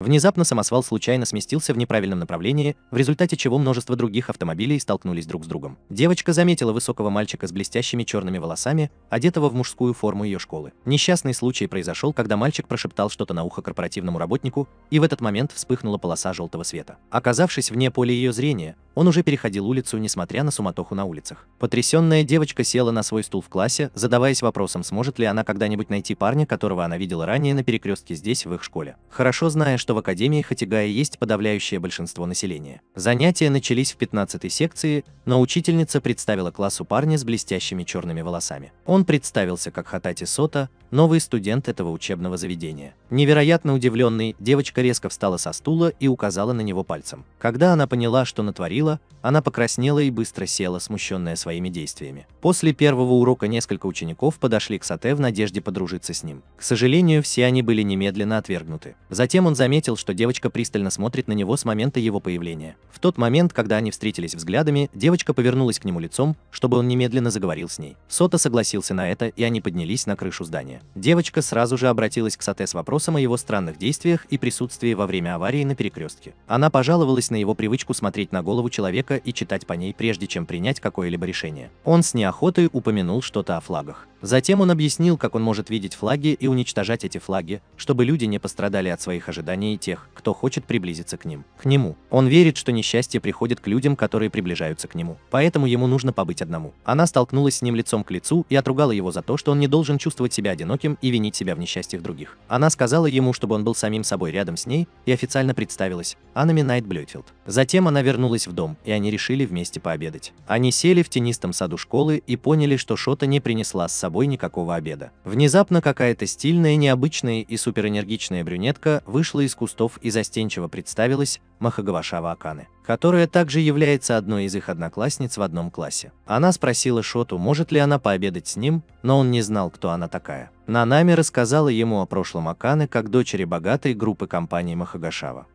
Внезапно самосвал случайно сместился в неправильном направлении, в результате чего множество других автомобилей столкнулись друг с другом. Девочка заметила высокого мальчика с блестящими черными волосами, одетого в мужскую форму ее школы. Несчастный случай произошел, когда мальчик прошептал что-то на ухо корпоративному работнику, и в этот момент вспыхнула полоса желтого света. Оказавшись вне поля ее зрения, он уже переходил улицу, несмотря на суматоху на улицах. Потрясенная девочка села на свой стул в классе, задаваясь вопросом, сможет ли она когда-нибудь найти парня, которого она видела ранее на перекрестке здесь, в их школе. Хорошо зная, что в Академии Хатигая есть подавляющее большинство населения. Занятия начались в 15 секции, но учительница представила классу парня с блестящими черными волосами. Он представился как Хатати Сота, новый студент этого учебного заведения. Невероятно удивленный, девочка резко встала со стула и указала на него пальцем. Когда она поняла, что натворила, она покраснела и быстро села, смущенная своими действиями. После первого урока несколько учеников подошли к Сате в надежде подружиться с ним. К сожалению, все они были немедленно отвергнуты. Затем он заметил, что девочка пристально смотрит на него с момента его появления. В тот момент, когда они встретились взглядами, девочка повернулась к нему лицом, чтобы он немедленно заговорил с ней. Сота согласился на это, и они поднялись на крышу здания. Девочка сразу же обратилась к Сате с вопросом о его странных действиях и присутствии во время аварии на перекрестке. Она пожаловалась на его привычку смотреть на голову человека и читать по ней, прежде чем принять какое-либо решение. Он с неохотой упомянул что-то о флагах. Затем он объяснил, как он может видеть флаги и уничтожать эти флаги, чтобы люди не пострадали от своих ожиданий и тех, кто хочет приблизиться к ним. К нему. Он верит, что несчастье приходит к людям, которые приближаются к нему. Поэтому ему нужно побыть одному. Она столкнулась с ним лицом к лицу и отругала его за то, что он не должен чувствовать себя одиноким одиноким и винить себя в несчастьях других. Она сказала ему, чтобы он был самим собой рядом с ней, и официально представилась – Анами Найт Блютфилд. Затем она вернулась в дом, и они решили вместе пообедать. Они сели в тенистом саду школы и поняли, что Шота не принесла с собой никакого обеда. Внезапно какая-то стильная, необычная и суперэнергичная брюнетка вышла из кустов и застенчиво представилась, Махагавашава Аканы, которая также является одной из их одноклассниц в одном классе. Она спросила Шоту, может ли она пообедать с ним, но он не знал, кто она такая. Нанами рассказала ему о прошлом Аканы как дочери богатой группы компании Махагашава.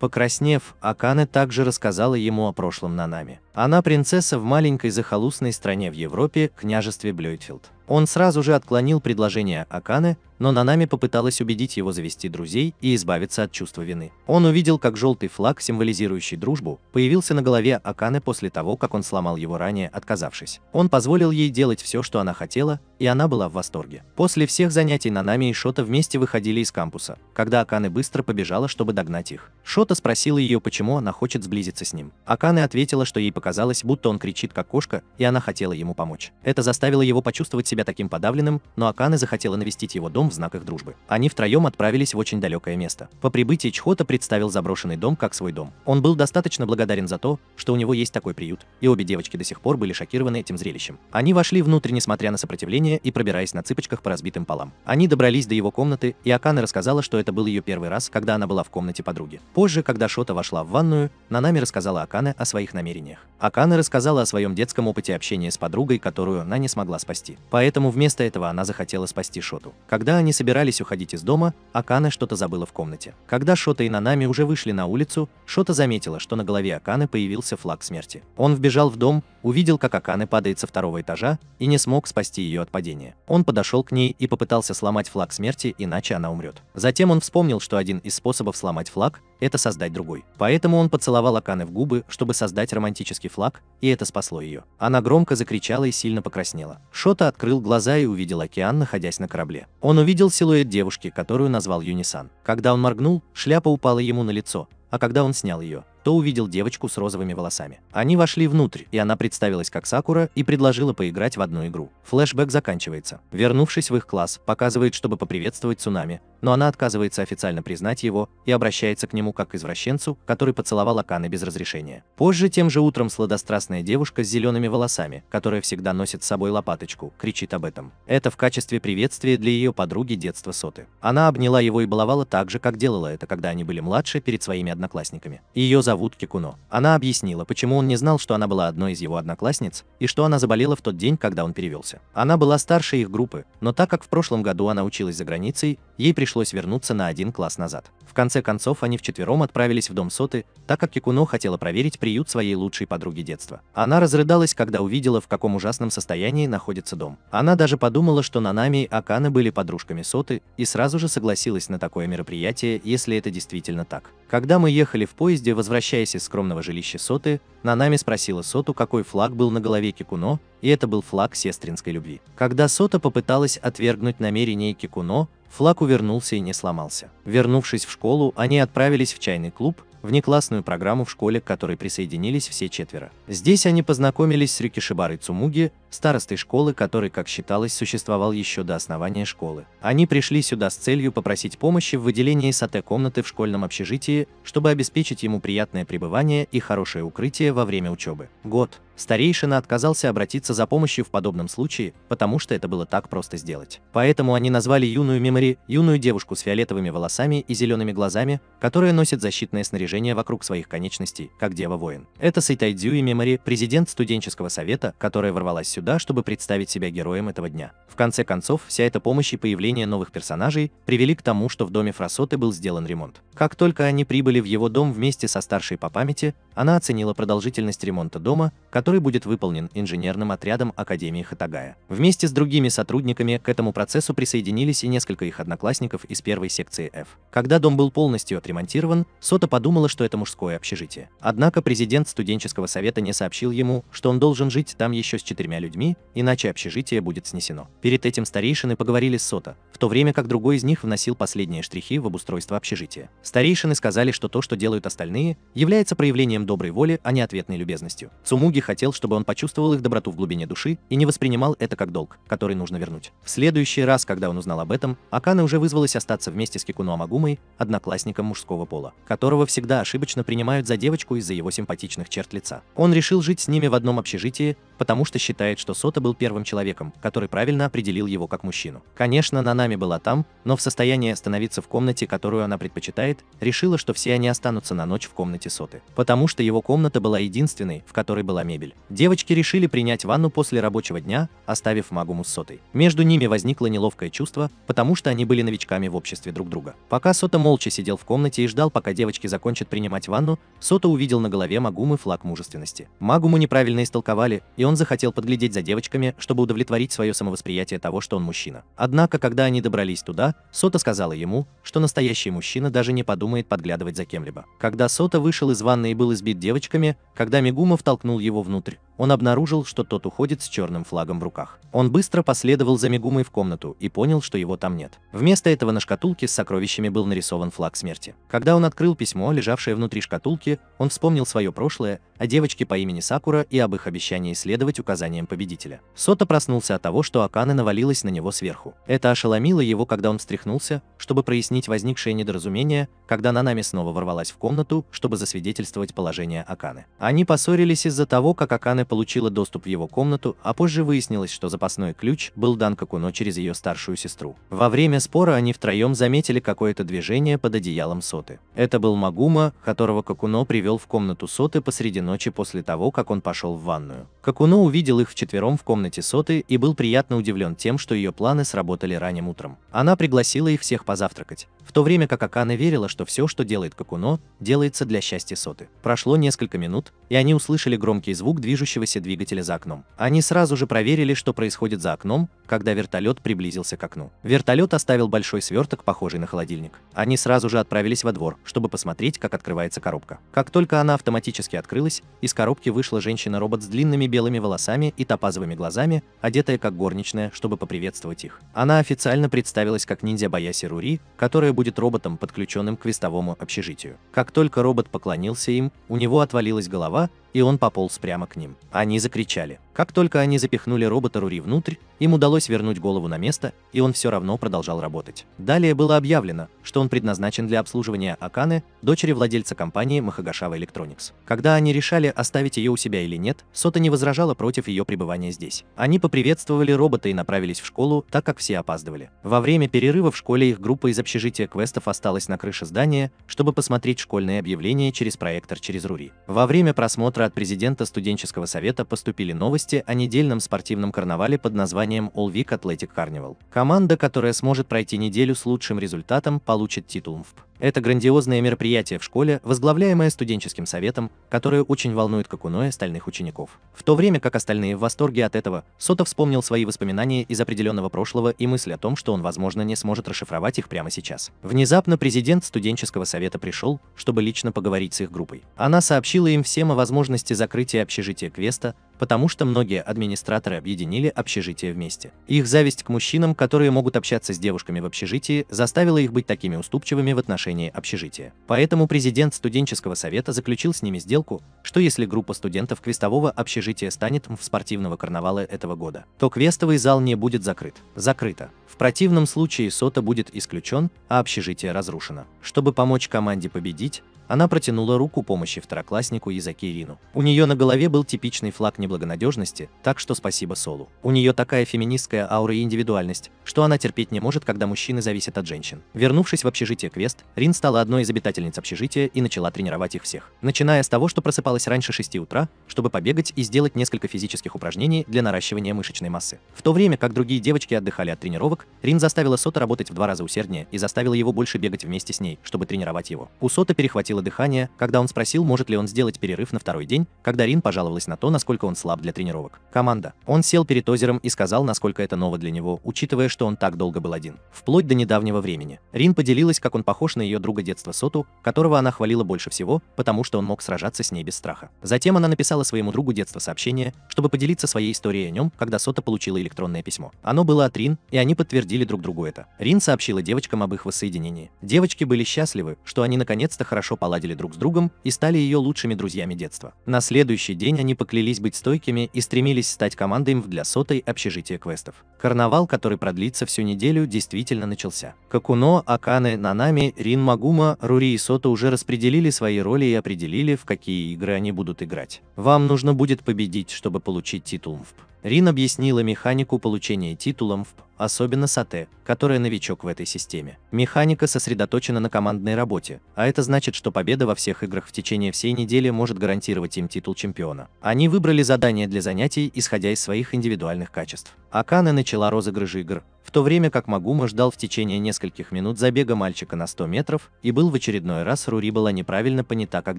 Покраснев, Аканы также рассказала ему о прошлом Нанами. Она принцесса в маленькой захолустной стране в Европе, княжестве Блюйтфилд. Он сразу же отклонил предложение Аканы, но Нанами попыталась убедить его завести друзей и избавиться от чувства вины. Он увидел, как желтый флаг, символизирующий дружбу, появился на голове Аканы после того, как он сломал его ранее, отказавшись. Он позволил ей делать все, что она хотела, и она была в восторге. После всех занятий Нанами и Шота вместе выходили из кампуса, когда Аканы быстро побежала, чтобы догнать их. Шота спросила ее, почему она хочет сблизиться с ним. Аканы ответила, что ей показалось, будто он кричит как кошка, и она хотела ему помочь. Это заставило его почувствовать себя таким подавленным, но Аканы захотела навестить его дом в знак их дружбы. Они втроем отправились в очень далекое место. По прибытии Чхота представил заброшенный дом как свой дом. Он был достаточно благодарен за то, что у него есть такой приют, и обе девочки до сих пор были шокированы этим зрелищем. Они вошли внутрь, несмотря на сопротивление, и пробираясь на цыпочках по разбитым полам. Они добрались до его комнаты, и Акана рассказала, что это был ее первый раз, когда она была в комнате подруги. Позже, когда Шота вошла в ванную, Нанами рассказала Акана о своих намерениях. Акана рассказала о своем детском опыте общения с подругой, которую она не смогла спасти. Поэтому вместо этого она захотела спасти Шоту. Когда когда они собирались уходить из дома, Акана что-то забыла в комнате. Когда Шота и Нанами уже вышли на улицу, Шота заметила, что на голове Аканы появился флаг смерти. Он вбежал в дом, увидел, как Акана падает со второго этажа и не смог спасти ее от падения. Он подошел к ней и попытался сломать флаг смерти, иначе она умрет. Затем он вспомнил, что один из способов сломать флаг это создать другой. Поэтому он поцеловал Аканы в губы, чтобы создать романтический флаг, и это спасло ее. Она громко закричала и сильно покраснела. Шота открыл глаза и увидел океан, находясь на корабле. Он увидел силуэт девушки, которую назвал Юнисан. Когда он моргнул, шляпа упала ему на лицо, а когда он снял ее, то увидел девочку с розовыми волосами. Они вошли внутрь, и она представилась как Сакура и предложила поиграть в одну игру. Флэшбэк заканчивается. Вернувшись в их класс, показывает, чтобы поприветствовать Цунами, но она отказывается официально признать его и обращается к нему как к извращенцу, который поцеловал Аканы без разрешения. Позже тем же утром сладострастная девушка с зелеными волосами, которая всегда носит с собой лопаточку, кричит об этом. Это в качестве приветствия для ее подруги детства Соты. Она обняла его и баловала так же, как делала это, когда они были младше перед своими одноклассниками. Ее зовут Кикуно. Она объяснила, почему он не знал, что она была одной из его одноклассниц, и что она заболела в тот день, когда он перевелся. Она была старше их группы, но так как в прошлом году она училась за границей, ей пришлось вернуться на один класс назад. В конце концов, они вчетвером отправились в дом Соты, так как Кикуно хотела проверить приют своей лучшей подруги детства. Она разрыдалась, когда увидела, в каком ужасном состоянии находится дом. Она даже подумала, что Нанами и Акана были подружками Соты, и сразу же согласилась на такое мероприятие, если это действительно так. Когда мы ехали в поезде, возвращаясь из скромного жилища Соты, Нанами спросила Соту, какой флаг был на голове Кикуно, и это был флаг сестринской любви. Когда Сота попыталась отвергнуть намерение Кикуно, флаг увернулся и не сломался. Вернувшись в школу, они отправились в чайный клуб, внеклассную программу в школе, к которой присоединились все четверо. Здесь они познакомились с Рюкишибарой Цумуги, старостой школы, который, как считалось, существовал еще до основания школы. Они пришли сюда с целью попросить помощи в выделении сате-комнаты в школьном общежитии, чтобы обеспечить ему приятное пребывание и хорошее укрытие во время учебы. Год. Старейшина отказался обратиться за помощью в подобном случае, потому что это было так просто сделать. Поэтому они назвали юную Мемори, юную девушку с фиолетовыми волосами и зелеными глазами, которая носит защитное снаряжение вокруг своих конечностей, как дева-воин. Это Сайтайдзю и Мемори, президент студенческого совета, которая ворвалась сюда, чтобы представить себя героем этого дня. В конце концов, вся эта помощь и появление новых персонажей привели к тому, что в доме Фрасоты был сделан ремонт. Как только они прибыли в его дом вместе со старшей по памяти, она оценила продолжительность ремонта дома, который который будет выполнен инженерным отрядом Академии Хатагая. Вместе с другими сотрудниками к этому процессу присоединились и несколько их одноклассников из первой секции F. Когда дом был полностью отремонтирован, Сота подумала, что это мужское общежитие. Однако президент студенческого совета не сообщил ему, что он должен жить там еще с четырьмя людьми, иначе общежитие будет снесено. Перед этим старейшины поговорили с Сота, в то время как другой из них вносил последние штрихи в обустройство общежития. Старейшины сказали, что то, что делают остальные, является проявлением доброй воли, а не ответной любезностью. Цумуги хотел хотел, чтобы он почувствовал их доброту в глубине души и не воспринимал это как долг, который нужно вернуть. В следующий раз, когда он узнал об этом, Акана уже вызвалась остаться вместе с Кикуно Амагумой, одноклассником мужского пола, которого всегда ошибочно принимают за девочку из-за его симпатичных черт лица. Он решил жить с ними в одном общежитии, потому что считает, что Сота был первым человеком, который правильно определил его как мужчину. Конечно, Нанами была там, но в состоянии остановиться в комнате, которую она предпочитает, решила, что все они останутся на ночь в комнате Соты, потому что его комната была единственной, в которой была мебель. Мобиль. Девочки решили принять ванну после рабочего дня, оставив Магуму с Сотой. Между ними возникло неловкое чувство, потому что они были новичками в обществе друг друга. Пока Сота молча сидел в комнате и ждал, пока девочки закончат принимать ванну, Сота увидел на голове Магумы флаг мужественности. Магуму неправильно истолковали, и он захотел подглядеть за девочками, чтобы удовлетворить свое самовосприятие того, что он мужчина. Однако, когда они добрались туда, Сота сказала ему, что настоящий мужчина даже не подумает подглядывать за кем-либо. Когда Сота вышел из ванны и был избит девочками, когда Мегума втолкнул его внутрь, внутрь, он обнаружил, что тот уходит с черным флагом в руках. Он быстро последовал за Мегумой в комнату и понял, что его там нет. Вместо этого на шкатулке с сокровищами был нарисован флаг смерти. Когда он открыл письмо, лежавшее внутри шкатулки, он вспомнил свое прошлое, о девочке по имени Сакура и об их обещании следовать указаниям победителя. Сота проснулся от того, что Акана навалилась на него сверху. Это ошеломило его, когда он встряхнулся, чтобы прояснить возникшее недоразумение, когда Нанами снова ворвалась в комнату, чтобы засвидетельствовать положение Аканы. Они поссорились из-за того, как как Анна получила доступ в его комнату, а позже выяснилось, что запасной ключ был дан Какуно через ее старшую сестру. Во время спора они втроем заметили какое-то движение под одеялом Соты. Это был Магума, которого Какуно привел в комнату Соты посреди ночи после того, как он пошел в ванную. Какуно увидел их вчетвером в комнате Соты и был приятно удивлен тем, что ее планы сработали ранним утром. Она пригласила их всех позавтракать, в то время как Акана верила, что все, что делает Какуно, делается для счастья Соты. Прошло несколько минут, и они услышали громкий звук звук движущегося двигателя за окном. Они сразу же проверили, что происходит за окном, когда вертолет приблизился к окну. Вертолет оставил большой сверток, похожий на холодильник. Они сразу же отправились во двор, чтобы посмотреть, как открывается коробка. Как только она автоматически открылась, из коробки вышла женщина-робот с длинными белыми волосами и топазовыми глазами, одетая как горничная, чтобы поприветствовать их. Она официально представилась как ниндзя Баяси Рури, которая будет роботом, подключенным к вестовому общежитию. Как только робот поклонился им, у него отвалилась голова, и он пополз прямо к ним. Они закричали. Как только они запихнули робота Рури внутрь, им удалось вернуть голову на место, и он все равно продолжал работать. Далее было объявлено, что он предназначен для обслуживания Аканы, дочери владельца компании Махагашава Electronics. Когда они решали, оставить ее у себя или нет, Сота не возражала против ее пребывания здесь. Они поприветствовали робота и направились в школу, так как все опаздывали. Во время перерыва в школе их группа из общежития квестов осталась на крыше здания, чтобы посмотреть школьные объявления через проектор через Рури. Во время просмотра от президента студенческого совета поступили новости о недельном спортивном карнавале под названием All Week Athletic Carnival. Команда, которая сможет пройти неделю с лучшим результатом, получит титул МФП. Это грандиозное мероприятие в школе, возглавляемое студенческим советом, которое очень волнует Какуноя остальных учеников. В то время как остальные в восторге от этого, Сота вспомнил свои воспоминания из определенного прошлого и мысль о том, что он, возможно, не сможет расшифровать их прямо сейчас. Внезапно президент студенческого совета пришел, чтобы лично поговорить с их группой. Она сообщила им всем о возможности закрытия общежития Квеста, потому что многие администраторы объединили общежитие вместе. Их зависть к мужчинам, которые могут общаться с девушками в общежитии, заставила их быть такими уступчивыми в отношении отношении общежития. Поэтому президент студенческого совета заключил с ними сделку, что если группа студентов квестового общежития станет в спортивного карнавала этого года, то квестовый зал не будет закрыт. Закрыто. В противном случае сота будет исключен, а общежитие разрушено. Чтобы помочь команде победить, она протянула руку помощи второкласснику Язаке Рину. У нее на голове был типичный флаг неблагонадежности, так что спасибо Солу. У нее такая феминистская аура и индивидуальность, что она терпеть не может, когда мужчины зависят от женщин. Вернувшись в общежитие Квест, Рин стала одной из обитательниц общежития и начала тренировать их всех. Начиная с того, что просыпалась раньше 6 утра, чтобы побегать и сделать несколько физических упражнений для наращивания мышечной массы. В то время как другие девочки отдыхали от тренировок, Рин заставила Сота работать в два раза усерднее и заставила его больше бегать вместе с ней, чтобы тренировать его. У Сота перехватила перехватило дыхание, когда он спросил, может ли он сделать перерыв на второй день, когда Рин пожаловалась на то, насколько он слаб для тренировок. Команда. Он сел перед озером и сказал, насколько это ново для него, учитывая, что он так долго был один. Вплоть до недавнего времени. Рин поделилась, как он похож на ее друга детства Соту, которого она хвалила больше всего, потому что он мог сражаться с ней без страха. Затем она написала своему другу детства сообщение, чтобы поделиться своей историей о нем, когда Сота получила электронное письмо. Оно было от Рин, и они подтвердили друг другу это. Рин сообщила девочкам об их воссоединении. Девочки были счастливы, что они наконец-то хорошо получили поладили друг с другом и стали ее лучшими друзьями детства. На следующий день они поклялись быть стойкими и стремились стать командой МВ для сотой общежития квестов. Карнавал, который продлится всю неделю, действительно начался. Какуно, Аканы, Нанами, Рин Магума, Рури и Сота уже распределили свои роли и определили, в какие игры они будут играть. Вам нужно будет победить, чтобы получить титул МВП. Рин объяснила механику получения титулом в особенно Сате, которая новичок в этой системе. Механика сосредоточена на командной работе, а это значит, что победа во всех играх в течение всей недели может гарантировать им титул чемпиона. Они выбрали задание для занятий, исходя из своих индивидуальных качеств. Акана начала розыгрыш игр, в то время как Магума ждал в течение нескольких минут забега мальчика на 100 метров и был в очередной раз Рури была неправильно понята как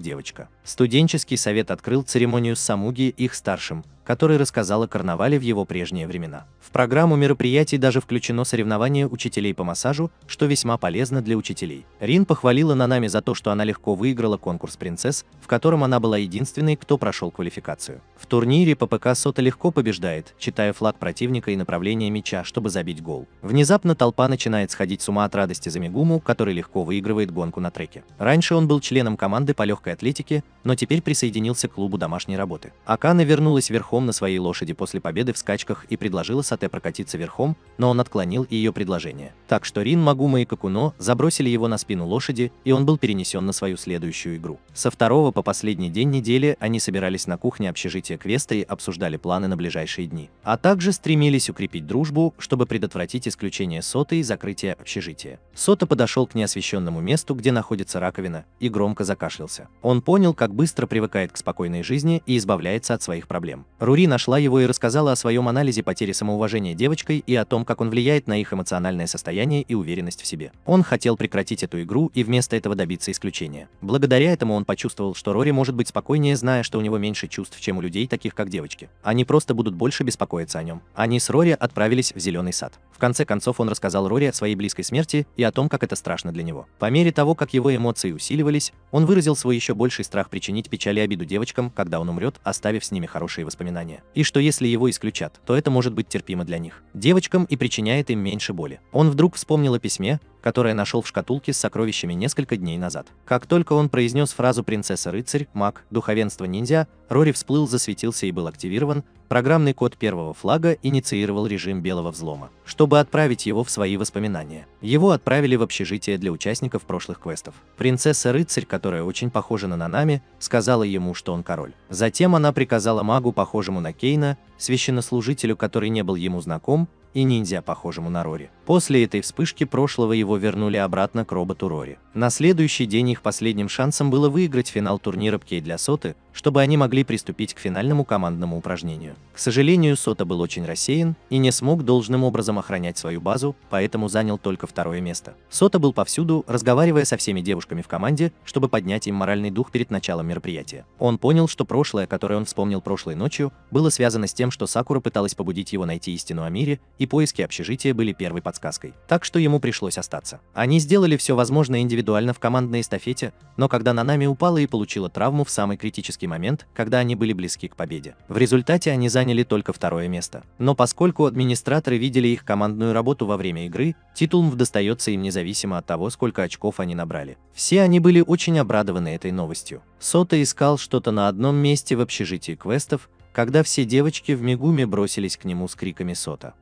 девочка. Студенческий совет открыл церемонию с Самуги их старшим, который рассказал о карнавале в его прежние времена. В программу мероприятий даже включено соревнование учителей по массажу, что весьма полезно для учителей. Рин похвалила Нанами за то, что она легко выиграла конкурс «Принцесс», в котором она была единственной, кто прошел квалификацию. В турнире ППК Сота легко побеждает, читая флаг противника и направление мяча, чтобы забить гол. Внезапно толпа начинает сходить с ума от радости за Мигуму, который легко выигрывает гонку на треке. Раньше он был членом команды по легкой атлетике, но теперь присоединился к клубу домашней работы. Акана вернулась верхом верхом на своей лошади после победы в скачках и предложила Сате прокатиться верхом, но он отклонил ее предложение. Так что Рин, Магума и Какуно забросили его на спину лошади, и он был перенесен на свою следующую игру. Со второго по последний день недели они собирались на кухне общежития Квеста и обсуждали планы на ближайшие дни. А также стремились укрепить дружбу, чтобы предотвратить исключение Соты и закрытие общежития. Сота подошел к неосвещенному месту, где находится раковина, и громко закашлялся. Он понял, как быстро привыкает к спокойной жизни и избавляется от своих проблем. Рури нашла его и рассказала о своем анализе потери самоуважения девочкой и о том, как он влияет на их эмоциональное состояние и уверенность в себе. Он хотел прекратить эту игру и вместо этого добиться исключения. Благодаря этому он почувствовал, что Рори может быть спокойнее, зная, что у него меньше чувств, чем у людей, таких как девочки. Они просто будут больше беспокоиться о нем. Они с Рори отправились в зеленый сад. В конце концов он рассказал Рори о своей близкой смерти и о том, как это страшно для него. По мере того, как его эмоции усиливались, он выразил свой еще больший страх причинить печаль и обиду девочкам, когда он умрет, оставив с ними хорошие воспоминания воспоминания, и что если его исключат, то это может быть терпимо для них. Девочкам и причиняет им меньше боли. Он вдруг вспомнил о письме, которое нашел в шкатулке с сокровищами несколько дней назад. Как только он произнес фразу «принцесса-рыцарь», «маг», «духовенство ниндзя», Рори всплыл, засветился и был активирован, программный код первого флага инициировал режим белого взлома, чтобы отправить его в свои воспоминания. Его отправили в общежитие для участников прошлых квестов. Принцесса-рыцарь, которая очень похожа на Нанами, сказала ему, что он король. Затем она приказала магу, похожему на Кейна, священнослужителю, который не был ему знаком, и ниндзя, похожему на Рори, После этой вспышки прошлого его вернули обратно к роботу Рори. На следующий день их последним шансом было выиграть финал турнира Пкей для Соты, чтобы они могли приступить к финальному командному упражнению. К сожалению, Сота был очень рассеян и не смог должным образом охранять свою базу, поэтому занял только второе место. Сота был повсюду, разговаривая со всеми девушками в команде, чтобы поднять им моральный дух перед началом мероприятия. Он понял, что прошлое, которое он вспомнил прошлой ночью, было связано с тем, что Сакура пыталась побудить его найти истину о мире, и поиски общежития были первой подсказкой подсказкой, так что ему пришлось остаться. Они сделали все возможное индивидуально в командной эстафете, но когда Нанами упала и получила травму в самый критический момент, когда они были близки к победе. В результате они заняли только второе место. Но поскольку администраторы видели их командную работу во время игры, титул МВ достается им независимо от того, сколько очков они набрали. Все они были очень обрадованы этой новостью. Сота искал что-то на одном месте в общежитии квестов, когда все девочки в Мегуме бросились к нему с криками Сота.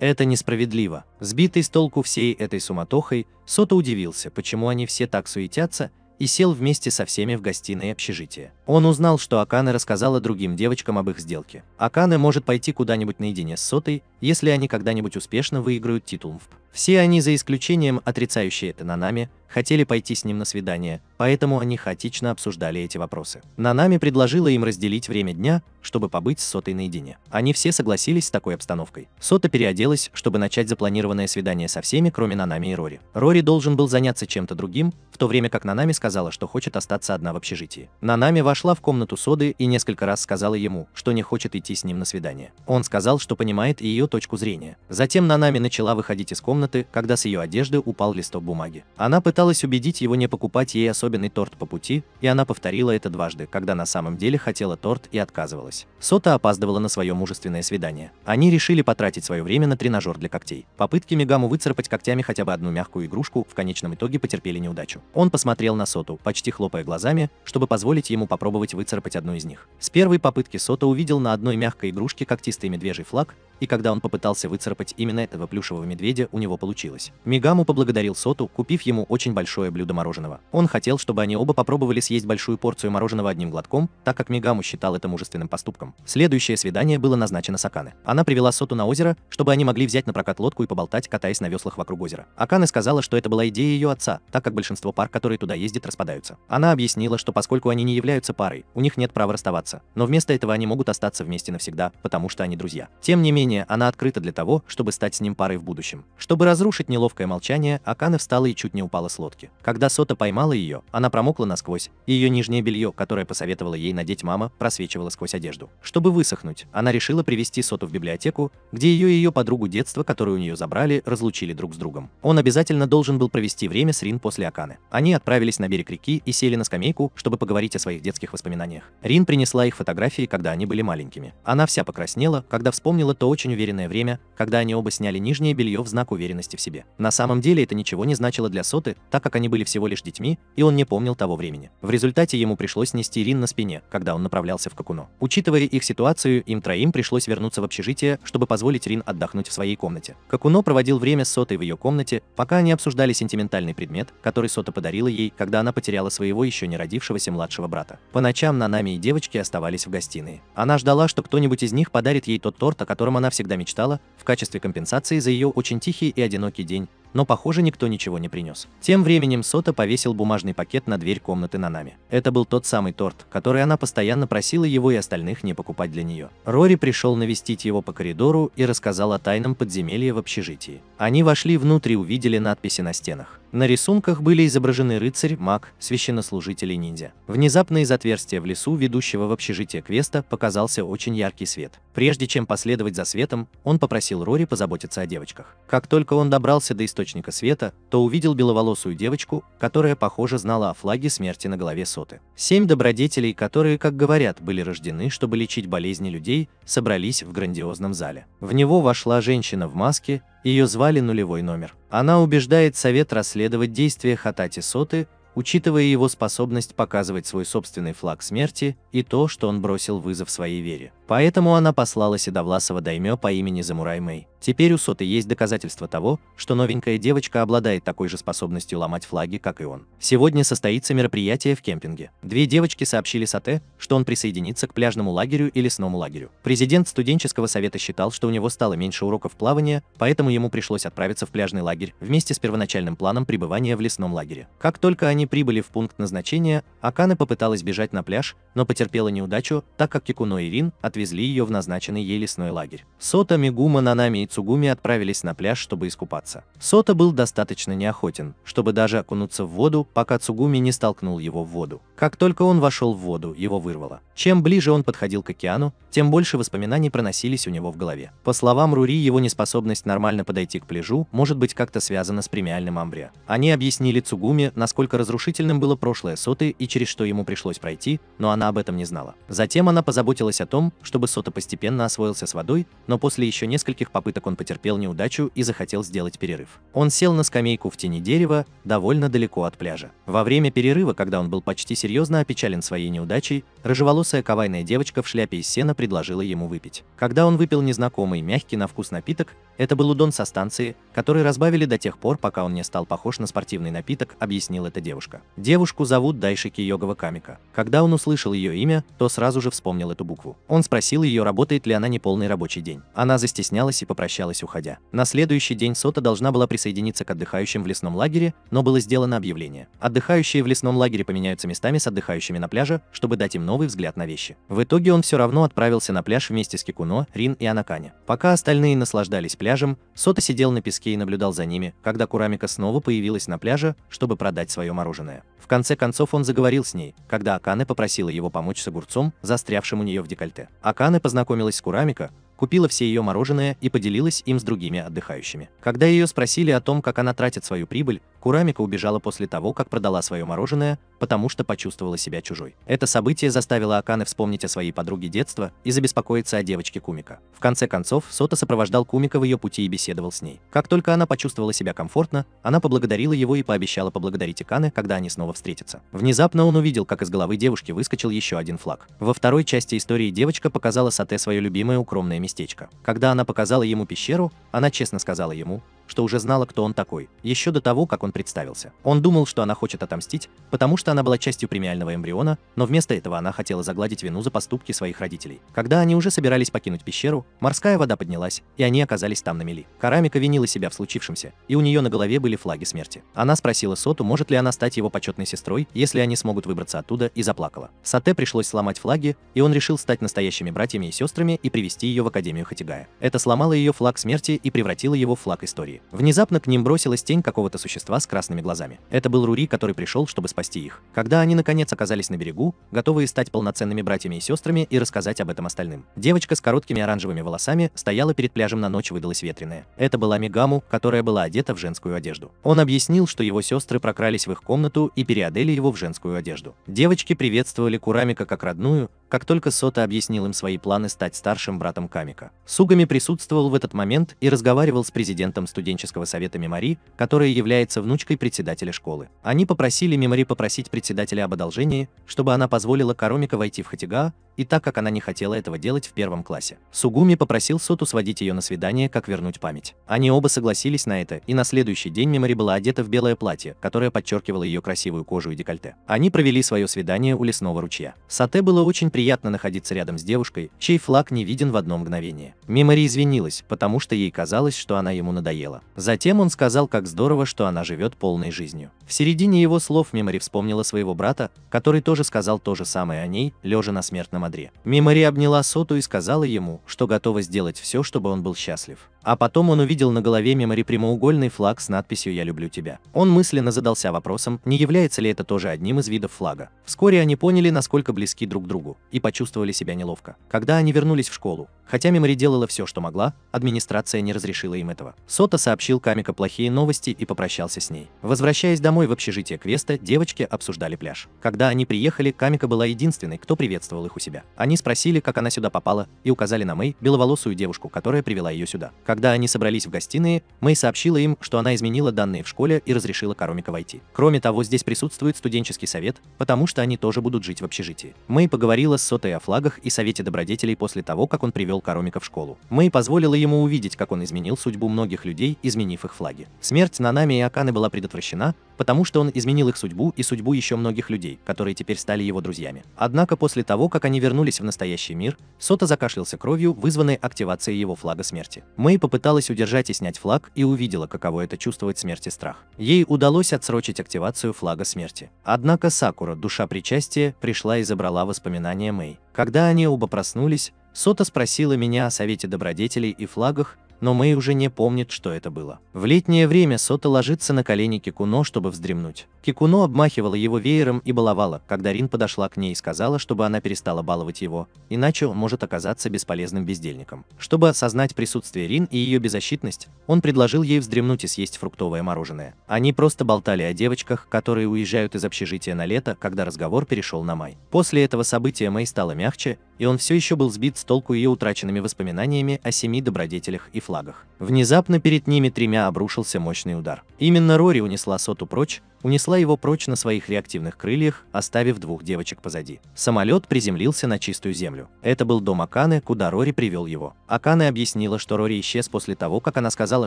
Это несправедливо. Сбитый с толку всей этой суматохой, Сота удивился, почему они все так суетятся, и сел вместе со всеми в гостиной общежития. Он узнал, что Акана рассказала другим девочкам об их сделке. Акана может пойти куда-нибудь наедине с Сотой, если они когда-нибудь успешно выиграют титул МФП. Все они, за исключением отрицающие это Нанами, хотели пойти с ним на свидание, поэтому они хаотично обсуждали эти вопросы. Нанами предложила им разделить время дня, чтобы побыть с Сотой наедине. Они все согласились с такой обстановкой. Сота переоделась, чтобы начать запланированное свидание со всеми, кроме Нанами и Рори. Рори должен был заняться чем-то другим, в то время как Нанами сказала, что хочет остаться одна в общежитии. Нанами вошла в комнату Соды и несколько раз сказала ему, что не хочет идти с ним на свидание. Он сказал, что понимает ее точку зрения. Затем Нанами начала выходить из комнаты, комнаты, когда с ее одежды упал листок бумаги. Она пыталась убедить его не покупать ей особенный торт по пути, и она повторила это дважды, когда на самом деле хотела торт и отказывалась. Сота опаздывала на свое мужественное свидание. Они решили потратить свое время на тренажер для когтей. Попытки Мегаму выцарапать когтями хотя бы одну мягкую игрушку в конечном итоге потерпели неудачу. Он посмотрел на Соту, почти хлопая глазами, чтобы позволить ему попробовать выцарапать одну из них. С первой попытки Сота увидел на одной мягкой игрушке когтистый медвежий флаг, и когда он попытался выцарапать именно этого плюшевого медведя, у него получилось. Мигаму поблагодарил Соту, купив ему очень большое блюдо мороженого. Он хотел, чтобы они оба попробовали съесть большую порцию мороженого одним глотком, так как Мигаму считал это мужественным поступком. Следующее свидание было назначено с Аканы. Она привела Соту на озеро, чтобы они могли взять на прокат лодку и поболтать, катаясь на веслах вокруг озера. Аканы сказала, что это была идея ее отца, так как большинство пар, которые туда ездят, распадаются. Она объяснила, что поскольку они не являются парой, у них нет права расставаться, но вместо этого они могут остаться вместе навсегда, потому что они друзья. Тем не менее, менее, она открыта для того, чтобы стать с ним парой в будущем. Чтобы разрушить неловкое молчание, Акана встала и чуть не упала с лодки. Когда Сота поймала ее, она промокла насквозь, и ее нижнее белье, которое посоветовала ей надеть мама, просвечивало сквозь одежду. Чтобы высохнуть, она решила привести Соту в библиотеку, где ее и ее подругу детства, которую у нее забрали, разлучили друг с другом. Он обязательно должен был провести время с Рин после Аканы. Они отправились на берег реки и сели на скамейку, чтобы поговорить о своих детских воспоминаниях. Рин принесла их фотографии, когда они были маленькими. Она вся покраснела, когда вспомнила то, очень уверенное время, когда они оба сняли нижнее белье в знак уверенности в себе. На самом деле это ничего не значило для Соты, так как они были всего лишь детьми, и он не помнил того времени. В результате ему пришлось нести Рин на спине, когда он направлялся в Какуно. Учитывая их ситуацию, им троим пришлось вернуться в общежитие, чтобы позволить Рин отдохнуть в своей комнате. Какуно проводил время с Сотой в ее комнате, пока они обсуждали сентиментальный предмет, который Сота подарила ей, когда она потеряла своего еще не родившегося младшего брата. По ночам Нанами и девочки оставались в гостиной. Она ждала, что кто-нибудь из них подарит ей тот торт, о котором она всегда мечтала, в качестве компенсации за ее очень тихий и одинокий день, но, похоже, никто ничего не принес. Тем временем Сота повесил бумажный пакет на дверь комнаты на нами. Это был тот самый торт, который она постоянно просила его и остальных не покупать для нее. Рори пришел навестить его по коридору и рассказал о тайном подземелье в общежитии. Они вошли внутрь и увидели надписи на стенах. На рисунках были изображены рыцарь, маг, священнослужитель и ниндзя. Внезапно из отверстия в лесу, ведущего в общежитие квеста, показался очень яркий свет. Прежде чем последовать за светом, он попросил Рори позаботиться о девочках. Как только он добрался до источника света, то увидел беловолосую девочку, которая, похоже, знала о флаге смерти на голове соты. Семь добродетелей, которые, как говорят, были рождены, чтобы лечить болезни людей, собрались в грандиозном зале. В него вошла женщина в маске, ее звали нулевой номер. Она убеждает совет расследовать действия Хатати Соты, учитывая его способность показывать свой собственный флаг смерти и то, что он бросил вызов своей вере. Поэтому она послала седовласого даймё по имени Замурай Мэй. Теперь у Соты есть доказательства того, что новенькая девочка обладает такой же способностью ломать флаги, как и он. Сегодня состоится мероприятие в кемпинге. Две девочки сообщили Соте, что он присоединится к пляжному лагерю и лесному лагерю. Президент студенческого совета считал, что у него стало меньше уроков плавания, поэтому ему пришлось отправиться в пляжный лагерь вместе с первоначальным планом пребывания в лесном лагере. Как только они прибыли в пункт назначения, Акана попыталась бежать на пляж, но потерпела неудачу, так как Кикуно и Рин ответили отвезли ее в назначенный ей лесной лагерь. Сота, Мигума, Нанами и Цугуми отправились на пляж, чтобы искупаться. Сота был достаточно неохотен, чтобы даже окунуться в воду, пока Цугуми не столкнул его в воду. Как только он вошел в воду, его вырвало. Чем ближе он подходил к океану, тем больше воспоминаний проносились у него в голове. По словам Рури, его неспособность нормально подойти к пляжу может быть как-то связана с премиальным амбре. Они объяснили Цугуми, насколько разрушительным было прошлое Соты и через что ему пришлось пройти, но она об этом не знала. Затем она позаботилась о том, чтобы Сота постепенно освоился с водой, но после еще нескольких попыток он потерпел неудачу и захотел сделать перерыв. Он сел на скамейку в тени дерева, довольно далеко от пляжа. Во время перерыва, когда он был почти серьезно опечален своей неудачей, рыжеволосая кавайная девочка в шляпе из сена предложила ему выпить. Когда он выпил незнакомый мягкий на вкус напиток, это был удон со станции, который разбавили до тех пор, пока он не стал похож на спортивный напиток, объяснил эта девушка. Девушку зовут Дайшики Йогова Камика. Когда он услышал ее имя, то сразу же вспомнил эту букву. Он спросил ее, работает ли она неполный рабочий день. Она застеснялась и попрощалась, уходя. На следующий день Сота должна была присоединиться к отдыхающим в лесном лагере, но было сделано объявление. Отдыхающие в лесном лагере поменяются местами с отдыхающими на пляже, чтобы дать им новый взгляд на вещи. В итоге он все равно отправился на пляж вместе с Кикуно, Рин и Анакане. Пока остальные наслаждались пляжем, пляжем, Сота сидел на песке и наблюдал за ними, когда Курамика снова появилась на пляже, чтобы продать свое мороженое. В конце концов он заговорил с ней, когда Акане попросила его помочь с огурцом, застрявшим у нее в декольте. Акане познакомилась с Курамика, купила все ее мороженое и поделилась им с другими отдыхающими. Когда ее спросили о том, как она тратит свою прибыль, Курамика убежала после того, как продала свое мороженое, потому что почувствовала себя чужой. Это событие заставило Аканы вспомнить о своей подруге детства и забеспокоиться о девочке Кумика. В конце концов, Сота сопровождал Кумика в ее пути и беседовал с ней. Как только она почувствовала себя комфортно, она поблагодарила его и пообещала поблагодарить Аканы, когда они снова встретятся. Внезапно он увидел, как из головы девушки выскочил еще один флаг. Во второй части истории девочка показала Соте свое любимое укромное местечко. Когда она показала ему пещеру, она честно сказала ему, что уже знала, кто он такой, еще до того, как он представился. Он думал, что она хочет отомстить, потому что она была частью премиального эмбриона, но вместо этого она хотела загладить вину за поступки своих родителей. Когда они уже собирались покинуть пещеру, морская вода поднялась, и они оказались там на мели. Карамика винила себя в случившемся, и у нее на голове были флаги смерти. Она спросила Соту, может ли она стать его почетной сестрой, если они смогут выбраться оттуда, и заплакала. Сате пришлось сломать флаги, и он решил стать настоящими братьями и сестрами и привести ее в Академию Хатигая. Это сломало ее флаг смерти и превратило его в флаг истории. Внезапно к ним бросилась тень какого-то существа с красными глазами. Это был Рури, который пришел, чтобы спасти их. Когда они наконец оказались на берегу, готовые стать полноценными братьями и сестрами и рассказать об этом остальным. Девочка с короткими оранжевыми волосами стояла перед пляжем на ночь выдалась ветреная. Это была Мигаму, которая была одета в женскую одежду. Он объяснил, что его сестры прокрались в их комнату и переодели его в женскую одежду. Девочки приветствовали Курамика как родную, как только Сота объяснил им свои планы стать старшим братом Камика. Сугами присутствовал в этот момент и разговаривал с президентом студентов студенческого совета Мемори, которая является внучкой председателя школы. Они попросили Мемори попросить председателя об одолжении, чтобы она позволила Каромика войти в Хатига, и так как она не хотела этого делать в первом классе. Сугуми попросил Соту сводить ее на свидание, как вернуть память. Они оба согласились на это, и на следующий день Мемори была одета в белое платье, которое подчеркивало ее красивую кожу и декольте. Они провели свое свидание у лесного ручья. Сате было очень приятно находиться рядом с девушкой, чей флаг не виден в одно мгновение. Мемори извинилась, потому что ей казалось, что она ему надоела тело. Затем он сказал, как здорово, что она живет полной жизнью. В середине его слов Мемори вспомнила своего брата, который тоже сказал то же самое о ней, лежа на смертном одре. Мемори обняла Соту и сказала ему, что готова сделать все, чтобы он был счастлив. А потом он увидел на голове мемори прямоугольный флаг с надписью «Я люблю тебя». Он мысленно задался вопросом, не является ли это тоже одним из видов флага. Вскоре они поняли, насколько близки друг к другу, и почувствовали себя неловко. Когда они вернулись в школу, хотя мемори делала все, что могла, администрация не разрешила им этого. Сота сообщил Камика плохие новости и попрощался с ней. Возвращаясь домой в общежитие Квеста, девочки обсуждали пляж. Когда они приехали, Камика была единственной, кто приветствовал их у себя. Они спросили, как она сюда попала, и указали на Мэй, беловолосую девушку, которая привела ее сюда. Когда они собрались в гостиные, Мэй сообщила им, что она изменила данные в школе и разрешила Коромика войти. Кроме того, здесь присутствует студенческий совет, потому что они тоже будут жить в общежитии. Мэй поговорила с Сотой о флагах и совете добродетелей после того, как он привел Коромика в школу. Мэй позволила ему увидеть, как он изменил судьбу многих людей, изменив их флаги. Смерть Нанами и Аканы была предотвращена, потому что он изменил их судьбу и судьбу еще многих людей, которые теперь стали его друзьями. Однако после того, как они вернулись в настоящий мир, Сота закашлялся кровью, вызванной активацией его флага смерти. Мэй попыталась удержать и снять флаг и увидела, каково это чувствовать смерть и страх. Ей удалось отсрочить активацию флага смерти. Однако Сакура, душа причастия, пришла и забрала воспоминания Мэй. Когда они оба проснулись, Сота спросила меня о совете добродетелей и флагах, но Мэй уже не помнит, что это было. В летнее время Сота ложится на колени Кикуно, чтобы вздремнуть. Кикуно обмахивала его веером и баловала, когда Рин подошла к ней и сказала, чтобы она перестала баловать его, иначе он может оказаться бесполезным бездельником. Чтобы осознать присутствие Рин и ее беззащитность, он предложил ей вздремнуть и съесть фруктовое мороженое. Они просто болтали о девочках, которые уезжают из общежития на лето, когда разговор перешел на май. После этого события Мэй стала мягче, и он все еще был сбит с толку ее утраченными воспоминаниями о семи добродетелях и флагах. Внезапно перед ними тремя обрушился мощный удар. Именно Рори унесла соту прочь, унесла его прочь на своих реактивных крыльях, оставив двух девочек позади. Самолет приземлился на чистую землю. Это был дом Аканы, куда Рори привел его. Аканы объяснила, что Рори исчез после того, как она сказала,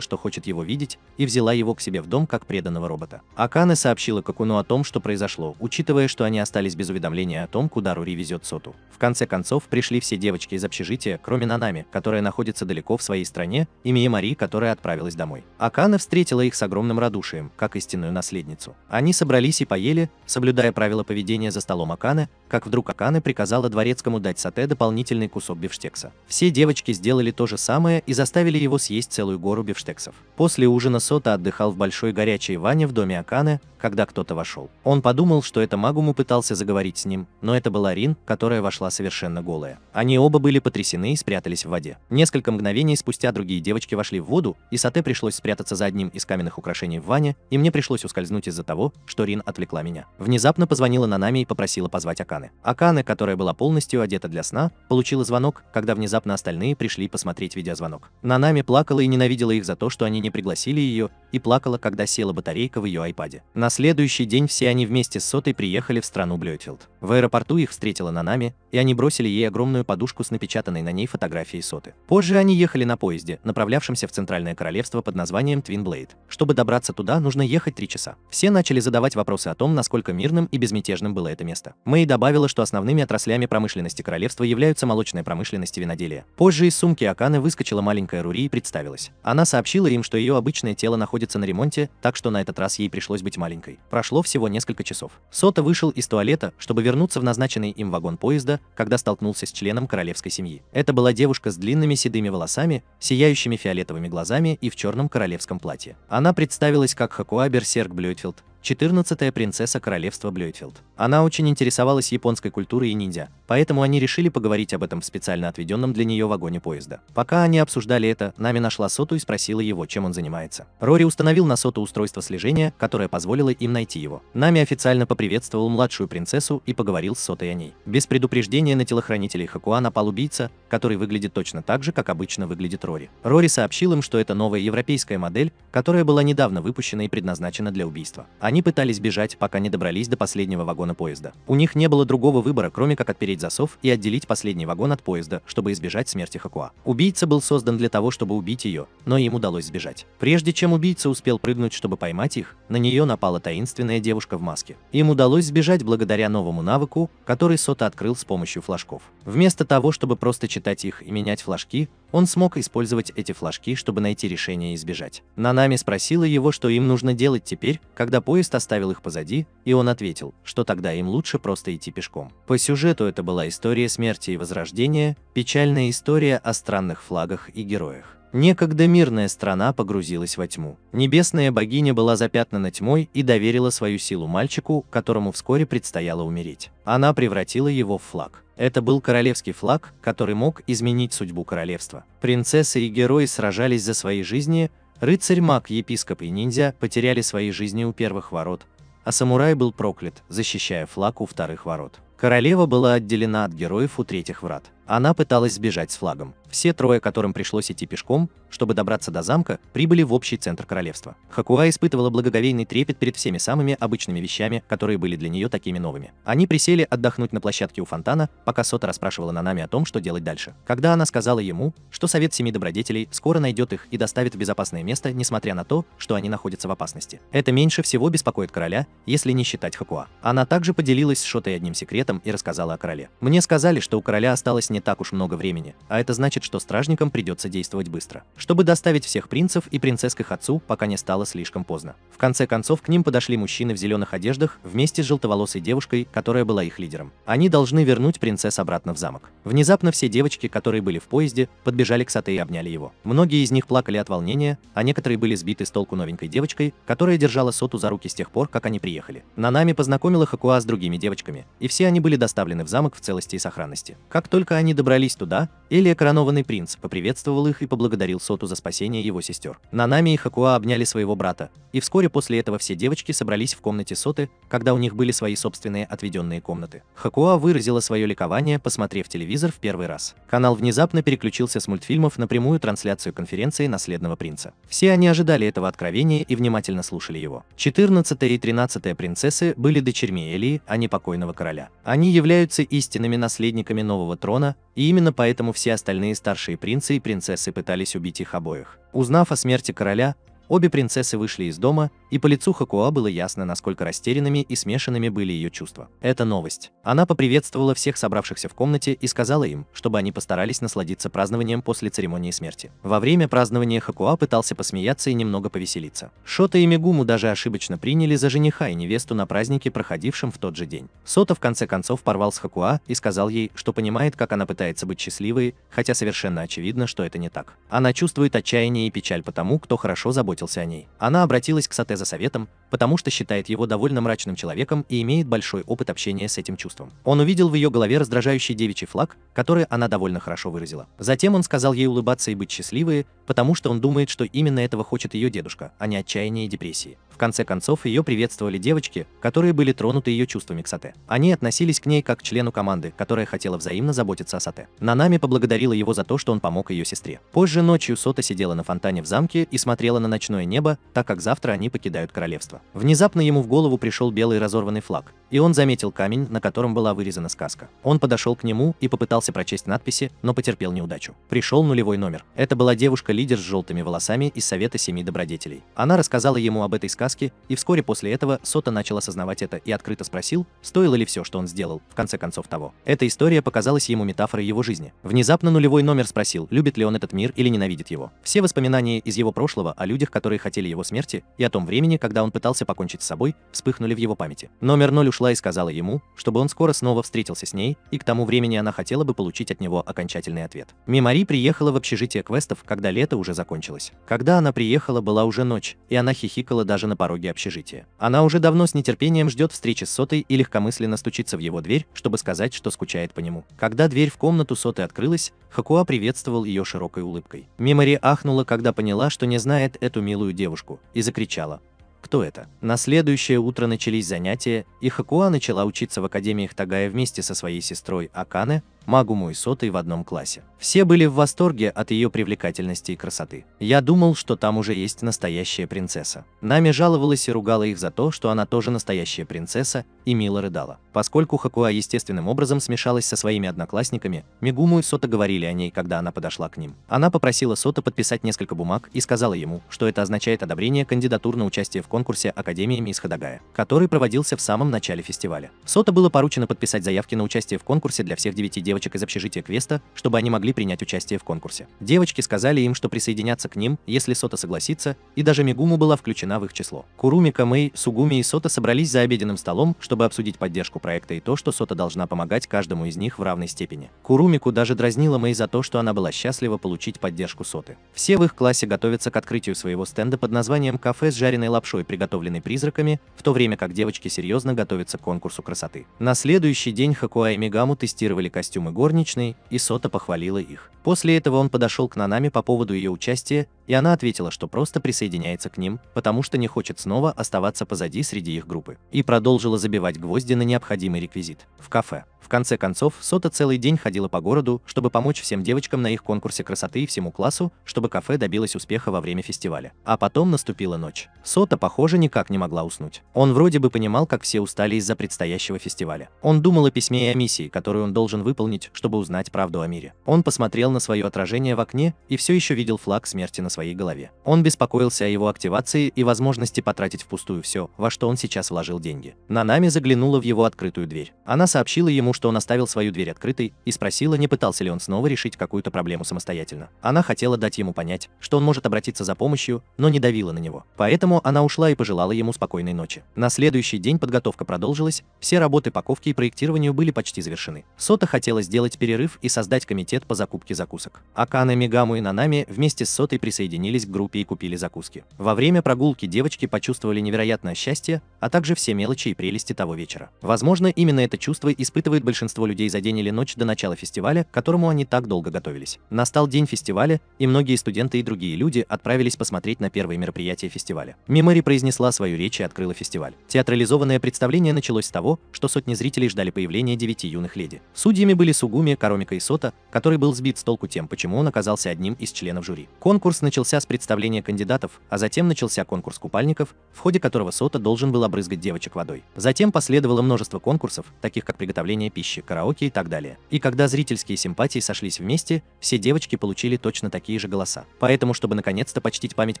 что хочет его видеть, и взяла его к себе в дом как преданного робота. Аканы сообщила Какуну о том, что произошло, учитывая, что они остались без уведомления о том, куда Рори везет Соту. В конце концов, пришли все девочки из общежития, кроме Нанами, которая находится далеко в своей стране, и Мия Мари, которая отправилась домой. Акана встретила их с огромным радушием, как истинную наследницу. Они собрались и поели, соблюдая правила поведения за столом Аканы, как вдруг Аканы приказала дворецкому дать Сате дополнительный кусок бифштекса. Все девочки сделали то же самое и заставили его съесть целую гору бифштексов. После ужина Сота отдыхал в большой горячей ванне в доме Аканы, когда кто-то вошел. Он подумал, что это Магуму пытался заговорить с ним, но это была Рин, которая вошла совершенно голая. Они оба были потрясены и спрятались в воде. Несколько мгновений спустя другие девочки вошли в воду, и Сате пришлось спрятаться за одним из каменных украшений в ванне, и мне пришлось ускользнуть из-за того, что Рин отвлекла меня. Внезапно позвонила Нанами и попросила позвать Аканы. Аканы. Аканы, которая была полностью одета для сна, получила звонок, когда внезапно остальные пришли посмотреть видеозвонок. Нанами плакала и ненавидела их за то, что они не пригласили ее, и плакала, когда села батарейка в ее айпаде. На следующий день все они вместе с Сотой приехали в страну Блёйфилд. В аэропорту их встретила Нанами, и они бросили ей огромную подушку с напечатанной на ней фотографией Соты. Позже они ехали на поезде, направлявшемся в Центральное Королевство под названием Твин Блейд. Чтобы добраться туда, нужно ехать три часа. Все начали задавать вопросы о том, насколько мирным и безмятежным было это место. Мэй добавил добавила, что основными отраслями промышленности королевства являются молочная промышленность и виноделие. Позже из сумки Аканы выскочила маленькая Рури и представилась. Она сообщила им, что ее обычное тело находится на ремонте, так что на этот раз ей пришлось быть маленькой. Прошло всего несколько часов. Сота вышел из туалета, чтобы вернуться в назначенный им вагон поезда, когда столкнулся с членом королевской семьи. Это была девушка с длинными седыми волосами, сияющими фиолетовыми глазами и в черном королевском платье. Она представилась как Хакуа Берсерк Блюйтфилд, 14-я принцесса королевства Блюйтфилд. Она очень интересовалась японской культурой и ниндзя, поэтому они решили поговорить об этом в специально отведенном для нее вагоне поезда. Пока они обсуждали это, Нами нашла Соту и спросила его, чем он занимается. Рори установил на Соту устройство слежения, которое позволило им найти его. Нами официально поприветствовал младшую принцессу и поговорил с Сотой о ней. Без предупреждения на телохранителей Хакуа напал убийца, который выглядит точно так же, как обычно выглядит Рори. Рори сообщил им, что это новая европейская модель, которая была недавно выпущена и предназначена для убийства. Они они пытались бежать, пока не добрались до последнего вагона поезда. У них не было другого выбора, кроме как отпереть засов и отделить последний вагон от поезда, чтобы избежать смерти Хакуа. Убийца был создан для того, чтобы убить ее, но им удалось сбежать. Прежде чем убийца успел прыгнуть, чтобы поймать их, на нее напала таинственная девушка в маске. Им удалось сбежать благодаря новому навыку, который Сота открыл с помощью флажков. Вместо того, чтобы просто читать их и менять флажки, он смог использовать эти флажки, чтобы найти решение и избежать. Нанами спросила его, что им нужно делать теперь, когда поезд оставил их позади, и он ответил, что тогда им лучше просто идти пешком. По сюжету это была история смерти и возрождения, печальная история о странных флагах и героях. Некогда мирная страна погрузилась во тьму. Небесная богиня была запятнана тьмой и доверила свою силу мальчику, которому вскоре предстояло умереть. Она превратила его в флаг. Это был королевский флаг, который мог изменить судьбу королевства. Принцессы и герои сражались за свои жизни, рыцарь, маг, епископ и ниндзя потеряли свои жизни у первых ворот, а самурай был проклят, защищая флаг у вторых ворот. Королева была отделена от героев у третьих врат. Она пыталась сбежать с флагом. Все трое, которым пришлось идти пешком, чтобы добраться до замка, прибыли в общий центр королевства. Хакуа испытывала благоговейный трепет перед всеми самыми обычными вещами, которые были для нее такими новыми. Они присели отдохнуть на площадке у фонтана, пока Сота расспрашивала Нанами о том, что делать дальше. Когда она сказала ему, что Совет Семи Добродетелей скоро найдет их и доставит в безопасное место, несмотря на то, что они находятся в опасности. Это меньше всего беспокоит короля, если не считать Хакуа. Она также поделилась с Шотой одним секретом и рассказала о короле. «Мне сказали, что у короля осталось не так уж много времени, а это значит, что стражникам придется действовать быстро, чтобы доставить всех принцев и принцесс к их отцу, пока не стало слишком поздно. В конце концов, к ним подошли мужчины в зеленых одеждах вместе с желтоволосой девушкой, которая была их лидером. Они должны вернуть принцесс обратно в замок. Внезапно все девочки, которые были в поезде, подбежали к Сате и обняли его. Многие из них плакали от волнения, а некоторые были сбиты с толку новенькой девочкой, которая держала Соту за руки с тех пор, как они приехали. Нанами познакомила Хакуа с другими девочками, и все они были доставлены в замок в целости и сохранности. Как только они они добрались туда, Элия, коронованный принц, поприветствовал их и поблагодарил Соту за спасение его сестер. Нанами и Хакуа обняли своего брата, и вскоре после этого все девочки собрались в комнате Соты, когда у них были свои собственные отведенные комнаты. Хакуа выразила свое ликование, посмотрев телевизор в первый раз. Канал внезапно переключился с мультфильмов на прямую трансляцию конференции «Наследного принца». Все они ожидали этого откровения и внимательно слушали его. 14 и 13 принцессы были дочерьми Элии, а не покойного короля. Они являются истинными наследниками нового трона, и именно поэтому все остальные старшие принцы и принцессы пытались убить их обоих. Узнав о смерти короля, Обе принцессы вышли из дома, и по лицу Хакуа было ясно, насколько растерянными и смешанными были ее чувства. Это новость. Она поприветствовала всех собравшихся в комнате и сказала им, чтобы они постарались насладиться празднованием после церемонии смерти. Во время празднования Хакуа пытался посмеяться и немного повеселиться. Шота и Мигуму даже ошибочно приняли за жениха и невесту на празднике, проходившем в тот же день. Сота в конце концов порвал с Хакуа и сказал ей, что понимает, как она пытается быть счастливой, хотя совершенно очевидно, что это не так. Она чувствует отчаяние и печаль по тому, кто хорошо заботится заботился о ней. Она обратилась к Сате за советом, потому что считает его довольно мрачным человеком и имеет большой опыт общения с этим чувством. Он увидел в ее голове раздражающий девичий флаг, который она довольно хорошо выразила. Затем он сказал ей улыбаться и быть счастливой, потому что он думает, что именно этого хочет ее дедушка, а не отчаяние и депрессии. В конце концов, ее приветствовали девочки, которые были тронуты ее чувствами к Сате. Они относились к ней как к члену команды, которая хотела взаимно заботиться о Сате. Нанами поблагодарила его за то, что он помог ее сестре. Позже ночью Сота сидела на фонтане в замке и смотрела на ночное небо, так как завтра они покидают королевство. Внезапно ему в голову пришел белый разорванный флаг, и он заметил камень, на котором была вырезана сказка. Он подошел к нему и попытался прочесть надписи, но потерпел неудачу. Пришел нулевой номер. Это была девушка-лидер с желтыми волосами из Совета Семи Добродетелей. Она рассказала ему об этой сказке, и вскоре после этого Сота начал осознавать это и открыто спросил, стоило ли все, что он сделал, в конце концов того. Эта история показалась ему метафорой его жизни. Внезапно нулевой номер спросил, любит ли он этот мир или ненавидит его. Все воспоминания из его прошлого о людях, которые хотели его смерти, и о том времени, когда он пытался пытался покончить с собой, вспыхнули в его памяти. Номер ноль ушла и сказала ему, чтобы он скоро снова встретился с ней, и к тому времени она хотела бы получить от него окончательный ответ. Мимари приехала в общежитие квестов, когда лето уже закончилось. Когда она приехала, была уже ночь, и она хихикала даже на пороге общежития. Она уже давно с нетерпением ждет встречи с Сотой и легкомысленно стучится в его дверь, чтобы сказать, что скучает по нему. Когда дверь в комнату Соты открылась, Хакуа приветствовал ее широкой улыбкой. Мимари ахнула, когда поняла, что не знает эту милую девушку, и закричала кто это. На следующее утро начались занятия, и Хакуа начала учиться в Академии Хтагая вместе со своей сестрой Акане, магу мой сотый в одном классе. Все были в восторге от ее привлекательности и красоты. Я думал, что там уже есть настоящая принцесса. Нами жаловалась и ругала их за то, что она тоже настоящая принцесса, и мило рыдала. Поскольку Хакуа естественным образом смешалась со своими одноклассниками, Мегуму и Сота говорили о ней, когда она подошла к ним. Она попросила Сота подписать несколько бумаг и сказала ему, что это означает одобрение кандидатур на участие в конкурсе Академии Мисс Хадагая, который проводился в самом начале фестиваля. Сота было поручено подписать заявки на участие в конкурсе для всех девяти девушек девочек из общежития Квеста, чтобы они могли принять участие в конкурсе. Девочки сказали им, что присоединятся к ним, если Сота согласится, и даже Мигуму была включена в их число. Куруми, Камэй, Сугуми и Сота собрались за обеденным столом, чтобы обсудить поддержку проекта и то, что Сота должна помогать каждому из них в равной степени. Курумику даже дразнила Мэй за то, что она была счастлива получить поддержку Соты. Все в их классе готовятся к открытию своего стенда под названием «Кафе с жареной лапшой, приготовленной призраками», в то время как девочки серьезно готовятся к конкурсу красоты. На следующий день Хакуа и Мигаму тестировали костюм костюмы горничной, и Сота похвалила их. После этого он подошел к Нанами по поводу ее участия и она ответила, что просто присоединяется к ним, потому что не хочет снова оставаться позади среди их группы, и продолжила забивать гвозди на необходимый реквизит – в кафе. В конце концов, Сота целый день ходила по городу, чтобы помочь всем девочкам на их конкурсе красоты и всему классу, чтобы кафе добилось успеха во время фестиваля. А потом наступила ночь. Сота, похоже, никак не могла уснуть. Он вроде бы понимал, как все устали из-за предстоящего фестиваля. Он думал о письме и о миссии, которую он должен выполнить, чтобы узнать правду о мире. Он посмотрел на свое отражение в окне и все еще видел флаг смерти на своей голове. Он беспокоился о его активации и возможности потратить впустую все, во что он сейчас вложил деньги. Нанами заглянула в его открытую дверь. Она сообщила ему, что он оставил свою дверь открытой, и спросила, не пытался ли он снова решить какую-то проблему самостоятельно. Она хотела дать ему понять, что он может обратиться за помощью, но не давила на него. Поэтому она ушла и пожелала ему спокойной ночи. На следующий день подготовка продолжилась, все работы паковки и проектированию были почти завершены. Сота хотела сделать перерыв и создать комитет по закупке закусок. Акана, Мигаму и Нанами вместе с Сотой присоединились присоединились к группе и купили закуски. Во время прогулки девочки почувствовали невероятное счастье, а также все мелочи и прелести того вечера. Возможно, именно это чувство испытывает большинство людей за день или ночь до начала фестиваля, к которому они так долго готовились. Настал день фестиваля, и многие студенты и другие люди отправились посмотреть на первые мероприятия фестиваля. Мемори произнесла свою речь и открыла фестиваль. Театрализованное представление началось с того, что сотни зрителей ждали появления девяти юных леди. Судьями были Сугуми, Коромика и Сота, который был сбит с толку тем, почему он оказался одним из членов жюри. Конкурс начался начался с представления кандидатов, а затем начался конкурс купальников, в ходе которого Сота должен был обрызгать девочек водой. Затем последовало множество конкурсов, таких как приготовление пищи, караоке и так далее. И когда зрительские симпатии сошлись вместе, все девочки получили точно такие же голоса. Поэтому, чтобы наконец-то почтить память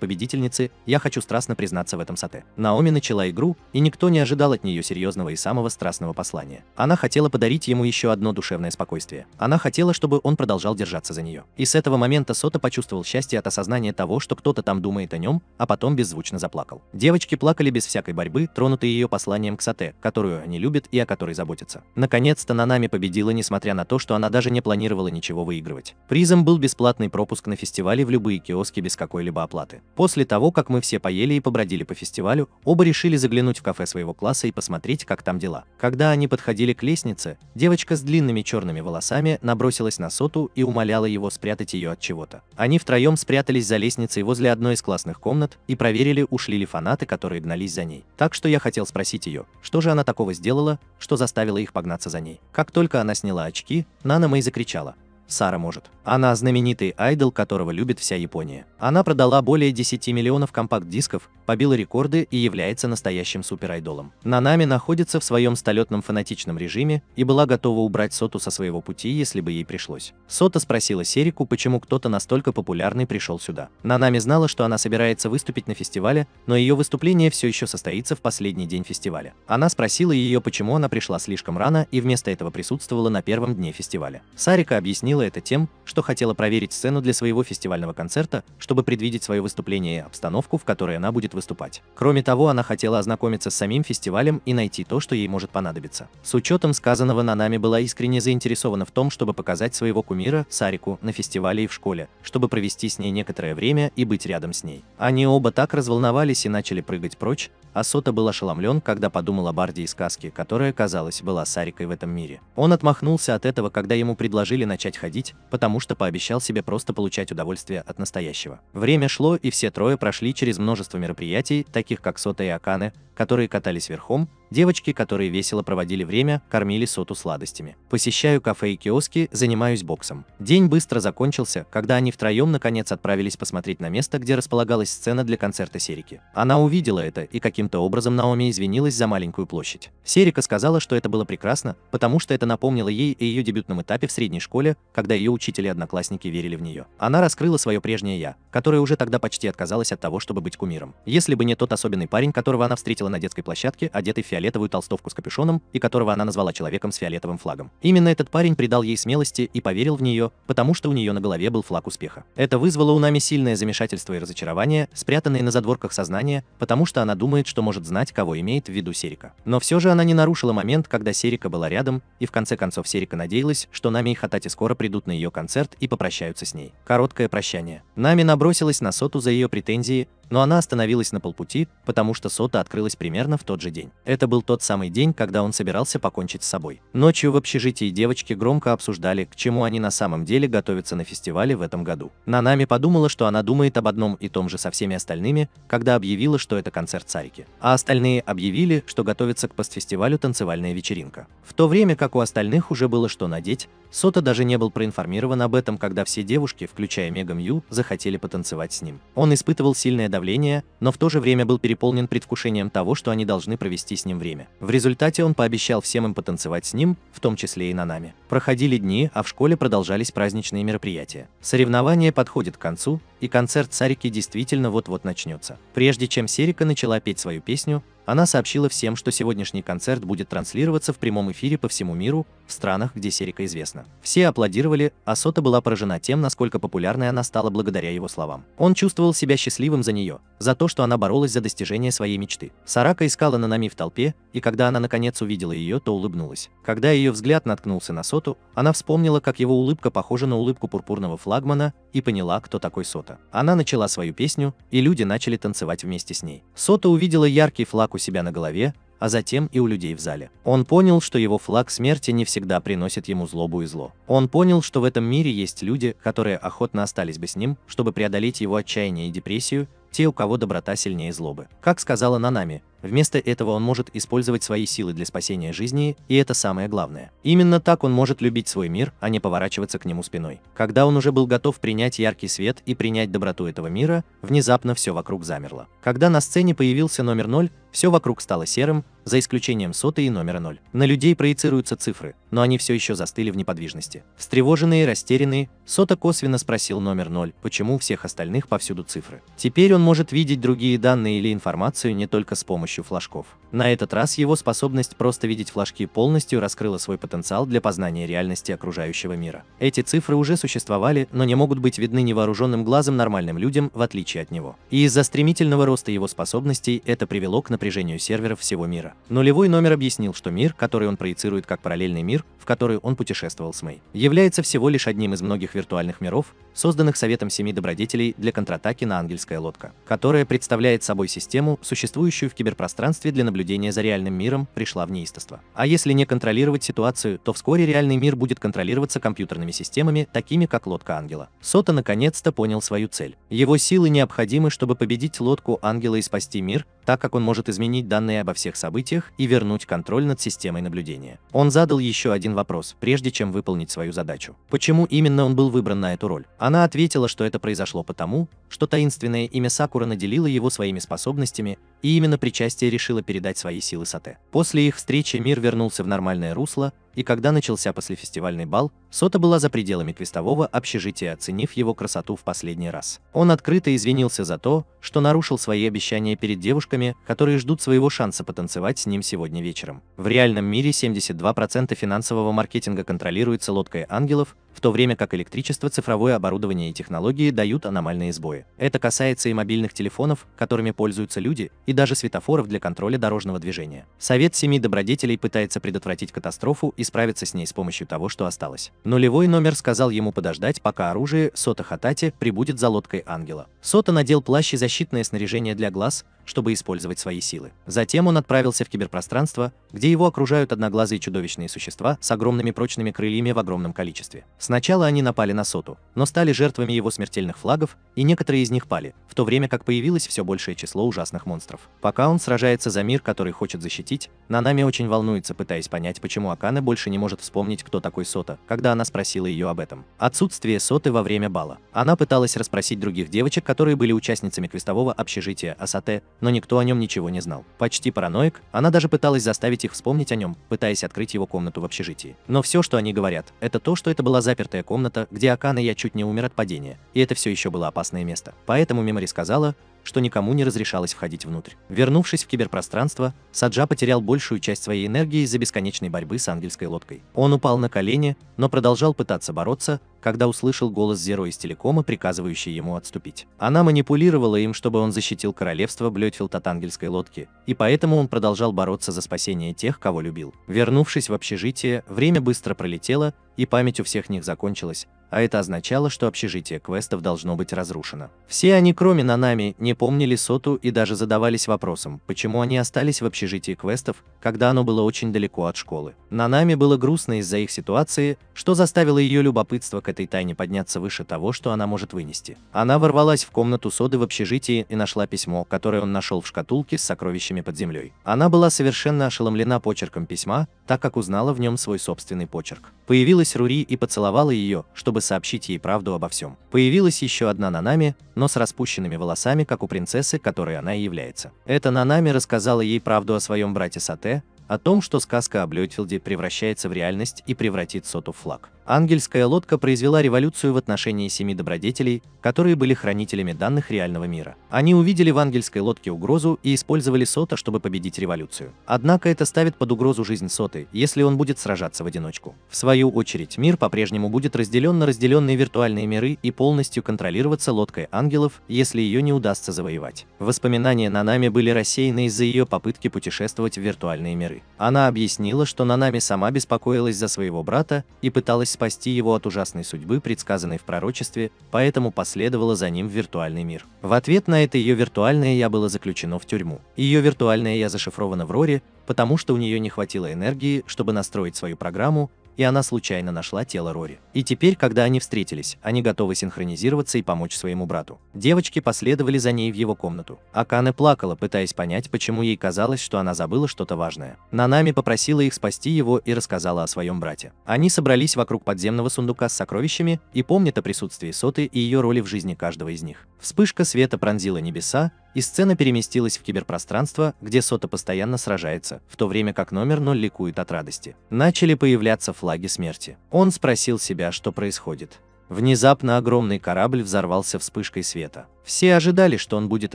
победительницы, я хочу страстно признаться в этом Соте. Наоми начала игру, и никто не ожидал от нее серьезного и самого страстного послания. Она хотела подарить ему еще одно душевное спокойствие. Она хотела, чтобы он продолжал держаться за нее. И с этого момента Сота почувствовал счастье от осознания осознание того, что кто-то там думает о нем, а потом беззвучно заплакал. Девочки плакали без всякой борьбы, тронутые ее посланием к Сате, которую они любят и о которой заботятся. Наконец-то Нанами победила, несмотря на то, что она даже не планировала ничего выигрывать. Призом был бесплатный пропуск на фестивале в любые киоски без какой-либо оплаты. После того, как мы все поели и побродили по фестивалю, оба решили заглянуть в кафе своего класса и посмотреть, как там дела. Когда они подходили к лестнице, девочка с длинными черными волосами набросилась на соту и умоляла его спрятать ее от чего-то. Они втроем спрятались за за лестницей возле одной из классных комнат и проверили, ушли ли фанаты, которые гнались за ней. Так что я хотел спросить ее, что же она такого сделала, что заставило их погнаться за ней. Как только она сняла очки, Нана Мэй закричала Сара может. Она знаменитый айдол, которого любит вся Япония. Она продала более 10 миллионов компакт-дисков, побила рекорды и является настоящим суперайдолом. Нанами находится в своем столетном фанатичном режиме и была готова убрать Соту со своего пути, если бы ей пришлось. Сота спросила Серику, почему кто-то настолько популярный пришел сюда. Нанами знала, что она собирается выступить на фестивале, но ее выступление все еще состоится в последний день фестиваля. Она спросила ее, почему она пришла слишком рано и вместо этого присутствовала на первом дне фестиваля. Сарика объяснила, объяснила это тем, что хотела проверить сцену для своего фестивального концерта, чтобы предвидеть свое выступление и обстановку, в которой она будет выступать. Кроме того, она хотела ознакомиться с самим фестивалем и найти то, что ей может понадобиться. С учетом сказанного, Нанами была искренне заинтересована в том, чтобы показать своего кумира, Сарику, на фестивале и в школе, чтобы провести с ней некоторое время и быть рядом с ней. Они оба так разволновались и начали прыгать прочь, а Сота был ошеломлен, когда подумал о Барде из сказки, которая, казалось, была Сарикой в этом мире. Он отмахнулся от этого, когда ему предложили начать ходить, потому что пообещал себе просто получать удовольствие от настоящего. Время шло, и все трое прошли через множество мероприятий, таких как Сота и Аканы, которые катались верхом, Девочки, которые весело проводили время, кормили соту сладостями. Посещаю кафе и киоски, занимаюсь боксом. День быстро закончился, когда они втроем наконец отправились посмотреть на место, где располагалась сцена для концерта Серики. Она увидела это, и каким-то образом Наоми извинилась за маленькую площадь. Серика сказала, что это было прекрасно, потому что это напомнило ей о ее дебютном этапе в средней школе, когда ее учители и одноклассники верили в нее. Она раскрыла свое прежнее «я», которое уже тогда почти отказалось от того, чтобы быть кумиром. Если бы не тот особенный парень, которого она встретила на детской площадке, одетый в фиолетовый фиолетовую толстовку с капюшоном и которого она назвала человеком с фиолетовым флагом. Именно этот парень придал ей смелости и поверил в нее, потому что у нее на голове был флаг успеха. Это вызвало у Нами сильное замешательство и разочарование, спрятанное на задворках сознания, потому что она думает, что может знать, кого имеет в виду Серика. Но все же она не нарушила момент, когда Серика была рядом, и в конце концов Серика надеялась, что Нами и Хатати скоро придут на ее концерт и попрощаются с ней. Короткое прощание. Нами набросилась на Соту за ее претензии, но она остановилась на полпути, потому что сота открылась примерно в тот же день. Это был тот самый день, когда он собирался покончить с собой. Ночью в общежитии девочки громко обсуждали, к чему они на самом деле готовятся на фестивале в этом году. Нанами подумала, что она думает об одном и том же со всеми остальными, когда объявила, что это концерт Царики. А остальные объявили, что готовится к постфестивалю танцевальная вечеринка. В то время как у остальных уже было что надеть, Сота даже не был проинформирован об этом, когда все девушки, включая Мегам Ю, захотели потанцевать с ним. Он испытывал сильное давление, но в то же время был переполнен предвкушением того, что они должны провести с ним время. В результате он пообещал всем им потанцевать с ним, в том числе и на нами. Проходили дни, а в школе продолжались праздничные мероприятия. Соревнование подходит к концу, и концерт Сарики действительно вот-вот начнется. Прежде чем Серика начала петь свою песню, она сообщила всем, что сегодняшний концерт будет транслироваться в прямом эфире по всему миру, в странах, где Серика известна. Все аплодировали, а Сота была поражена тем, насколько популярной она стала благодаря его словам. Он чувствовал себя счастливым за нее, за то, что она боролась за достижение своей мечты. Сарака искала Нанами в толпе, и когда она наконец увидела ее, то улыбнулась. Когда ее взгляд наткнулся на Соту, она вспомнила, как его улыбка похожа на улыбку пурпурного флагмана, и поняла, кто такой Сота. Она начала свою песню, и люди начали танцевать вместе с ней. Сота увидела яркий флаг у себя на голове, а затем и у людей в зале. Он понял, что его флаг смерти не всегда приносит ему злобу и зло. Он понял, что в этом мире есть люди, которые охотно остались бы с ним, чтобы преодолеть его отчаяние и депрессию, те, у кого доброта сильнее злобы. Как сказала Нанами, Вместо этого он может использовать свои силы для спасения жизни, и это самое главное. Именно так он может любить свой мир, а не поворачиваться к нему спиной. Когда он уже был готов принять яркий свет и принять доброту этого мира, внезапно все вокруг замерло. Когда на сцене появился номер ноль, все вокруг стало серым, за исключением соты и номера ноль. На людей проецируются цифры, но они все еще застыли в неподвижности. Встревоженные, растерянные, сота косвенно спросил номер ноль, почему у всех остальных повсюду цифры. Теперь он может видеть другие данные или информацию не только с помощью помощью флажков. На этот раз его способность просто видеть флажки полностью раскрыла свой потенциал для познания реальности окружающего мира. Эти цифры уже существовали, но не могут быть видны невооруженным глазом нормальным людям, в отличие от него. И из-за стремительного роста его способностей это привело к напряжению серверов всего мира. Нулевой номер объяснил, что мир, который он проецирует как параллельный мир, в который он путешествовал с Мэй, является всего лишь одним из многих виртуальных миров, созданных Советом Семи Добродетелей для контратаки на ангельская лодка, которая представляет собой систему, существующую в киберпространстве для наблюдения наблюдение за реальным миром пришла в неистовство. А если не контролировать ситуацию, то вскоре реальный мир будет контролироваться компьютерными системами, такими как лодка ангела. Сота наконец-то понял свою цель. Его силы необходимы, чтобы победить лодку ангела и спасти мир, так как он может изменить данные обо всех событиях и вернуть контроль над системой наблюдения. Он задал еще один вопрос, прежде чем выполнить свою задачу. Почему именно он был выбран на эту роль? Она ответила, что это произошло потому, что таинственное имя Сакура наделило его своими способностями, и именно причастие решило передать свои силы Сате. После их встречи мир вернулся в нормальное русло, и когда начался послефестивальный бал, Сота была за пределами квестового общежития, оценив его красоту в последний раз. Он открыто извинился за то, что нарушил свои обещания перед девушками, которые ждут своего шанса потанцевать с ним сегодня вечером. В реальном мире 72% финансового маркетинга контролируется лодкой ангелов, в то время как электричество, цифровое оборудование и технологии дают аномальные сбои. Это касается и мобильных телефонов, которыми пользуются люди, и даже светофоров для контроля дорожного движения. Совет семи добродетелей пытается предотвратить катастрофу и и справиться с ней с помощью того, что осталось. Нулевой номер сказал ему подождать, пока оружие Сота Хатати прибудет за лодкой ангела. Сота надел плащ и защитное снаряжение для глаз, чтобы использовать свои силы. Затем он отправился в киберпространство, где его окружают одноглазые чудовищные существа с огромными прочными крыльями в огромном количестве. Сначала они напали на Соту, но стали жертвами его смертельных флагов, и некоторые из них пали, в то время как появилось все большее число ужасных монстров. Пока он сражается за мир, который хочет защитить, Нанами очень волнуется, пытаясь понять, почему Акана больше не может вспомнить, кто такой Сота, когда она спросила ее об этом. Отсутствие Соты во время бала. Она пыталась расспросить других девочек, которые были участницами квестового общежития Асате, но никто о нем ничего не знал. Почти параноик, она даже пыталась заставить их вспомнить о нем, пытаясь открыть его комнату в общежитии. Но все, что они говорят, это то, что это была запертая комната, где Акана я чуть не умер от падения, и это все еще было опасное место. Поэтому Мемори сказала, что никому не разрешалось входить внутрь. Вернувшись в киберпространство, Саджа потерял большую часть своей энергии из-за бесконечной борьбы с ангельской лодкой. Он упал на колени, но продолжал пытаться бороться, когда услышал голос Зеро из телекома, приказывающий ему отступить. Она манипулировала им, чтобы он защитил королевство Блёдфилд от ангельской лодки, и поэтому он продолжал бороться за спасение тех, кого любил. Вернувшись в общежитие, время быстро пролетело, и память у всех них закончилась, а это означало, что общежитие квестов должно быть разрушено. Все они, кроме Нанами, не помнили Соту и даже задавались вопросом, почему они остались в общежитии квестов, когда оно было очень далеко от школы. Нанами было грустно из-за их ситуации, что заставило ее любопытство к этой тайне подняться выше того, что она может вынести. Она ворвалась в комнату Соды в общежитии и нашла письмо, которое он нашел в шкатулке с сокровищами под землей. Она была совершенно ошеломлена почерком письма, так как узнала в нем свой собственный почерк. Появилась Рури и поцеловала ее, чтобы сообщить ей правду обо всем. Появилась еще одна Нанами, но с распущенными волосами, как у принцессы, которой она и является. Эта Нанами рассказала ей правду о своем брате Сате, о том, что сказка о Блютфилде превращается в реальность и превратит Соту в флаг. Ангельская лодка произвела революцию в отношении семи добродетелей, которые были хранителями данных реального мира. Они увидели в ангельской лодке угрозу и использовали Сота, чтобы победить революцию. Однако это ставит под угрозу жизнь Соты, если он будет сражаться в одиночку. В свою очередь, мир по-прежнему будет разделен на разделенные виртуальные миры и полностью контролироваться лодкой ангелов, если ее не удастся завоевать. Воспоминания Нанами были рассеяны из-за ее попытки путешествовать в виртуальные миры. Она объяснила, что Нанами сама беспокоилась за своего брата и пыталась спасти его от ужасной судьбы, предсказанной в пророчестве, поэтому последовала за ним в виртуальный мир. В ответ на это ее виртуальное «я» было заключено в тюрьму. Ее виртуальное «я» зашифровано в Роре, потому что у нее не хватило энергии, чтобы настроить свою программу, и она случайно нашла тело Рори. И теперь, когда они встретились, они готовы синхронизироваться и помочь своему брату. Девочки последовали за ней в его комнату. Акане плакала, пытаясь понять, почему ей казалось, что она забыла что-то важное. Нанами попросила их спасти его и рассказала о своем брате. Они собрались вокруг подземного сундука с сокровищами и помнят о присутствии Соты и ее роли в жизни каждого из них. Вспышка света пронзила небеса, и сцена переместилась в киберпространство, где Сота постоянно сражается, в то время как номер 0 ликует от радости. Начали появляться флаги смерти. Он спросил себя, что происходит. Внезапно огромный корабль взорвался вспышкой света. Все ожидали, что он будет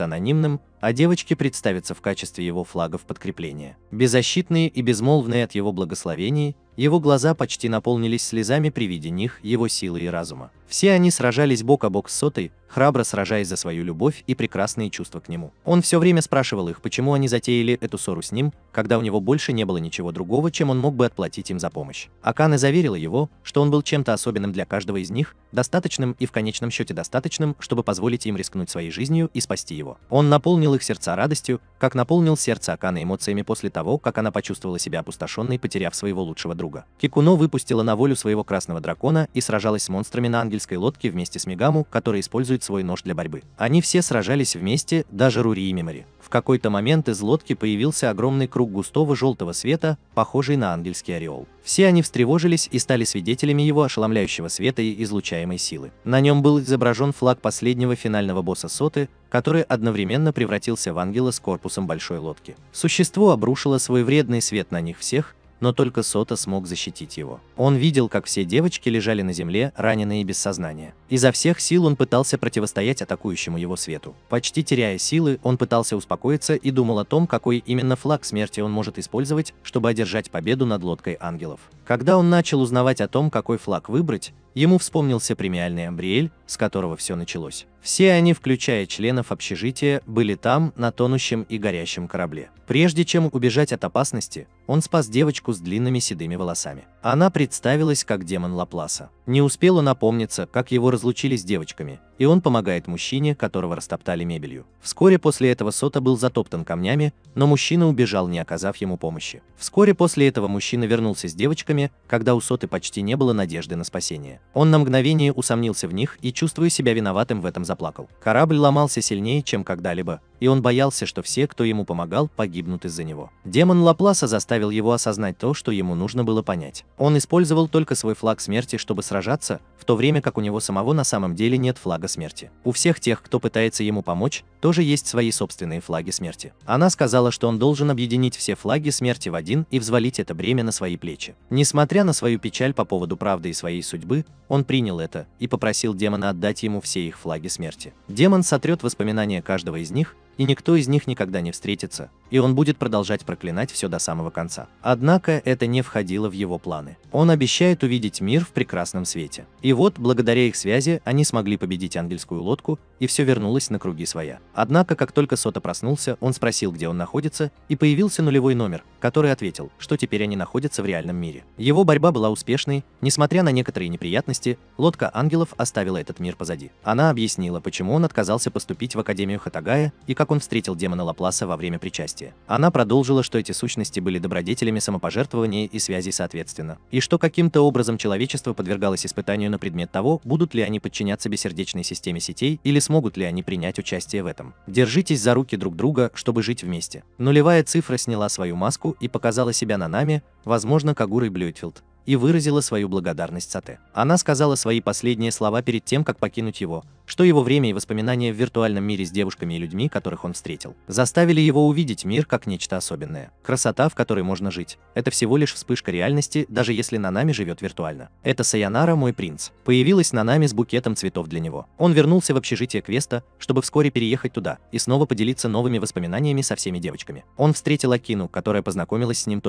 анонимным, а девочки представятся в качестве его флагов подкрепления. Беззащитные и безмолвные от его благословений, его глаза почти наполнились слезами при виде них, его силы и разума. Все они сражались бок о бок с Сотой, храбро сражаясь за свою любовь и прекрасные чувства к нему. Он все время спрашивал их, почему они затеяли эту ссору с ним, когда у него больше не было ничего другого, чем он мог бы отплатить им за помощь. Акана заверила его, что он был чем-то особенным для каждого из них, достаточным и в конечном счете достаточным, чтобы позволить им рискнуть своей жизнью и спасти его. Он наполнил наполнил их сердца радостью как наполнил сердце Акана эмоциями после того, как она почувствовала себя опустошенной, потеряв своего лучшего друга. Кикуно выпустила на волю своего красного дракона и сражалась с монстрами на ангельской лодке вместе с Мигаму, который использует свой нож для борьбы. Они все сражались вместе, даже Рури и Мемори. В какой-то момент из лодки появился огромный круг густого желтого света, похожий на ангельский ореол. Все они встревожились и стали свидетелями его ошеломляющего света и излучаемой силы. На нем был изображен флаг последнего финального босса Соты, который одновременно превратился в ангела с корпусом корпусом большой лодки. Существо обрушило свой вредный свет на них всех, но только Сота смог защитить его. Он видел, как все девочки лежали на земле, раненые и без сознания. Изо всех сил он пытался противостоять атакующему его свету. Почти теряя силы, он пытался успокоиться и думал о том, какой именно флаг смерти он может использовать, чтобы одержать победу над лодкой ангелов. Когда он начал узнавать о том, какой флаг выбрать, ему вспомнился премиальный Амбриэль, с которого все началось. Все они, включая членов общежития, были там, на тонущем и горящем корабле. Прежде чем убежать от опасности, он спас девочку с длинными седыми волосами. Она представилась как демон Лапласа. Не успел он напомниться, как его разлучили с девочками, и он помогает мужчине, которого растоптали мебелью. Вскоре после этого Сота был затоптан камнями, но мужчина убежал, не оказав ему помощи. Вскоре после этого мужчина вернулся с девочками, когда у Соты почти не было надежды на спасение. Он на мгновение усомнился в них и, чувствуя себя виноватым в этом заплакал. Корабль ломался сильнее, чем когда-либо, и он боялся, что все, кто ему помогал, погибнут из-за него. Демон Лапласа заставил его осознать то, что ему нужно было понять. Он использовал только свой флаг смерти, чтобы сражаться, в то время как у него самого на самом деле нет флага смерти. У всех тех, кто пытается ему помочь, тоже есть свои собственные флаги смерти. Она сказала, что он должен объединить все флаги смерти в один и взвалить это бремя на свои плечи. Несмотря на свою печаль по поводу правды и своей судьбы, он принял это и попросил демона отдать ему все их флаги смерти. Демон сотрет воспоминания каждого из них, и никто из них никогда не встретится и он будет продолжать проклинать все до самого конца. Однако это не входило в его планы. Он обещает увидеть мир в прекрасном свете. И вот, благодаря их связи, они смогли победить ангельскую лодку, и все вернулось на круги своя. Однако, как только Сота проснулся, он спросил, где он находится, и появился нулевой номер, который ответил, что теперь они находятся в реальном мире. Его борьба была успешной, несмотря на некоторые неприятности, лодка ангелов оставила этот мир позади. Она объяснила, почему он отказался поступить в Академию Хатагая и как он встретил демона Лапласа во время причастия сущности. Она продолжила, что эти сущности были добродетелями самопожертвования и связей соответственно, и что каким-то образом человечество подвергалось испытанию на предмет того, будут ли они подчиняться бессердечной системе сетей или смогут ли они принять участие в этом. Держитесь за руки друг друга, чтобы жить вместе. Нулевая цифра сняла свою маску и показала себя на нами, возможно, Кагурой Блютфилд, и выразила свою благодарность Сате. Она сказала свои последние слова перед тем, как покинуть его, что его время и воспоминания в виртуальном мире с девушками и людьми, которых он встретил, заставили его увидеть мир как нечто особенное. Красота, в которой можно жить, это всего лишь вспышка реальности, даже если на Нами живет виртуально. Это Саянара, мой принц, появилась на Нами с букетом цветов для него. Он вернулся в общежитие Квеста, чтобы вскоре переехать туда и снова поделиться новыми воспоминаниями со всеми девочками. Он встретил Акину, которая познакомилась с ним только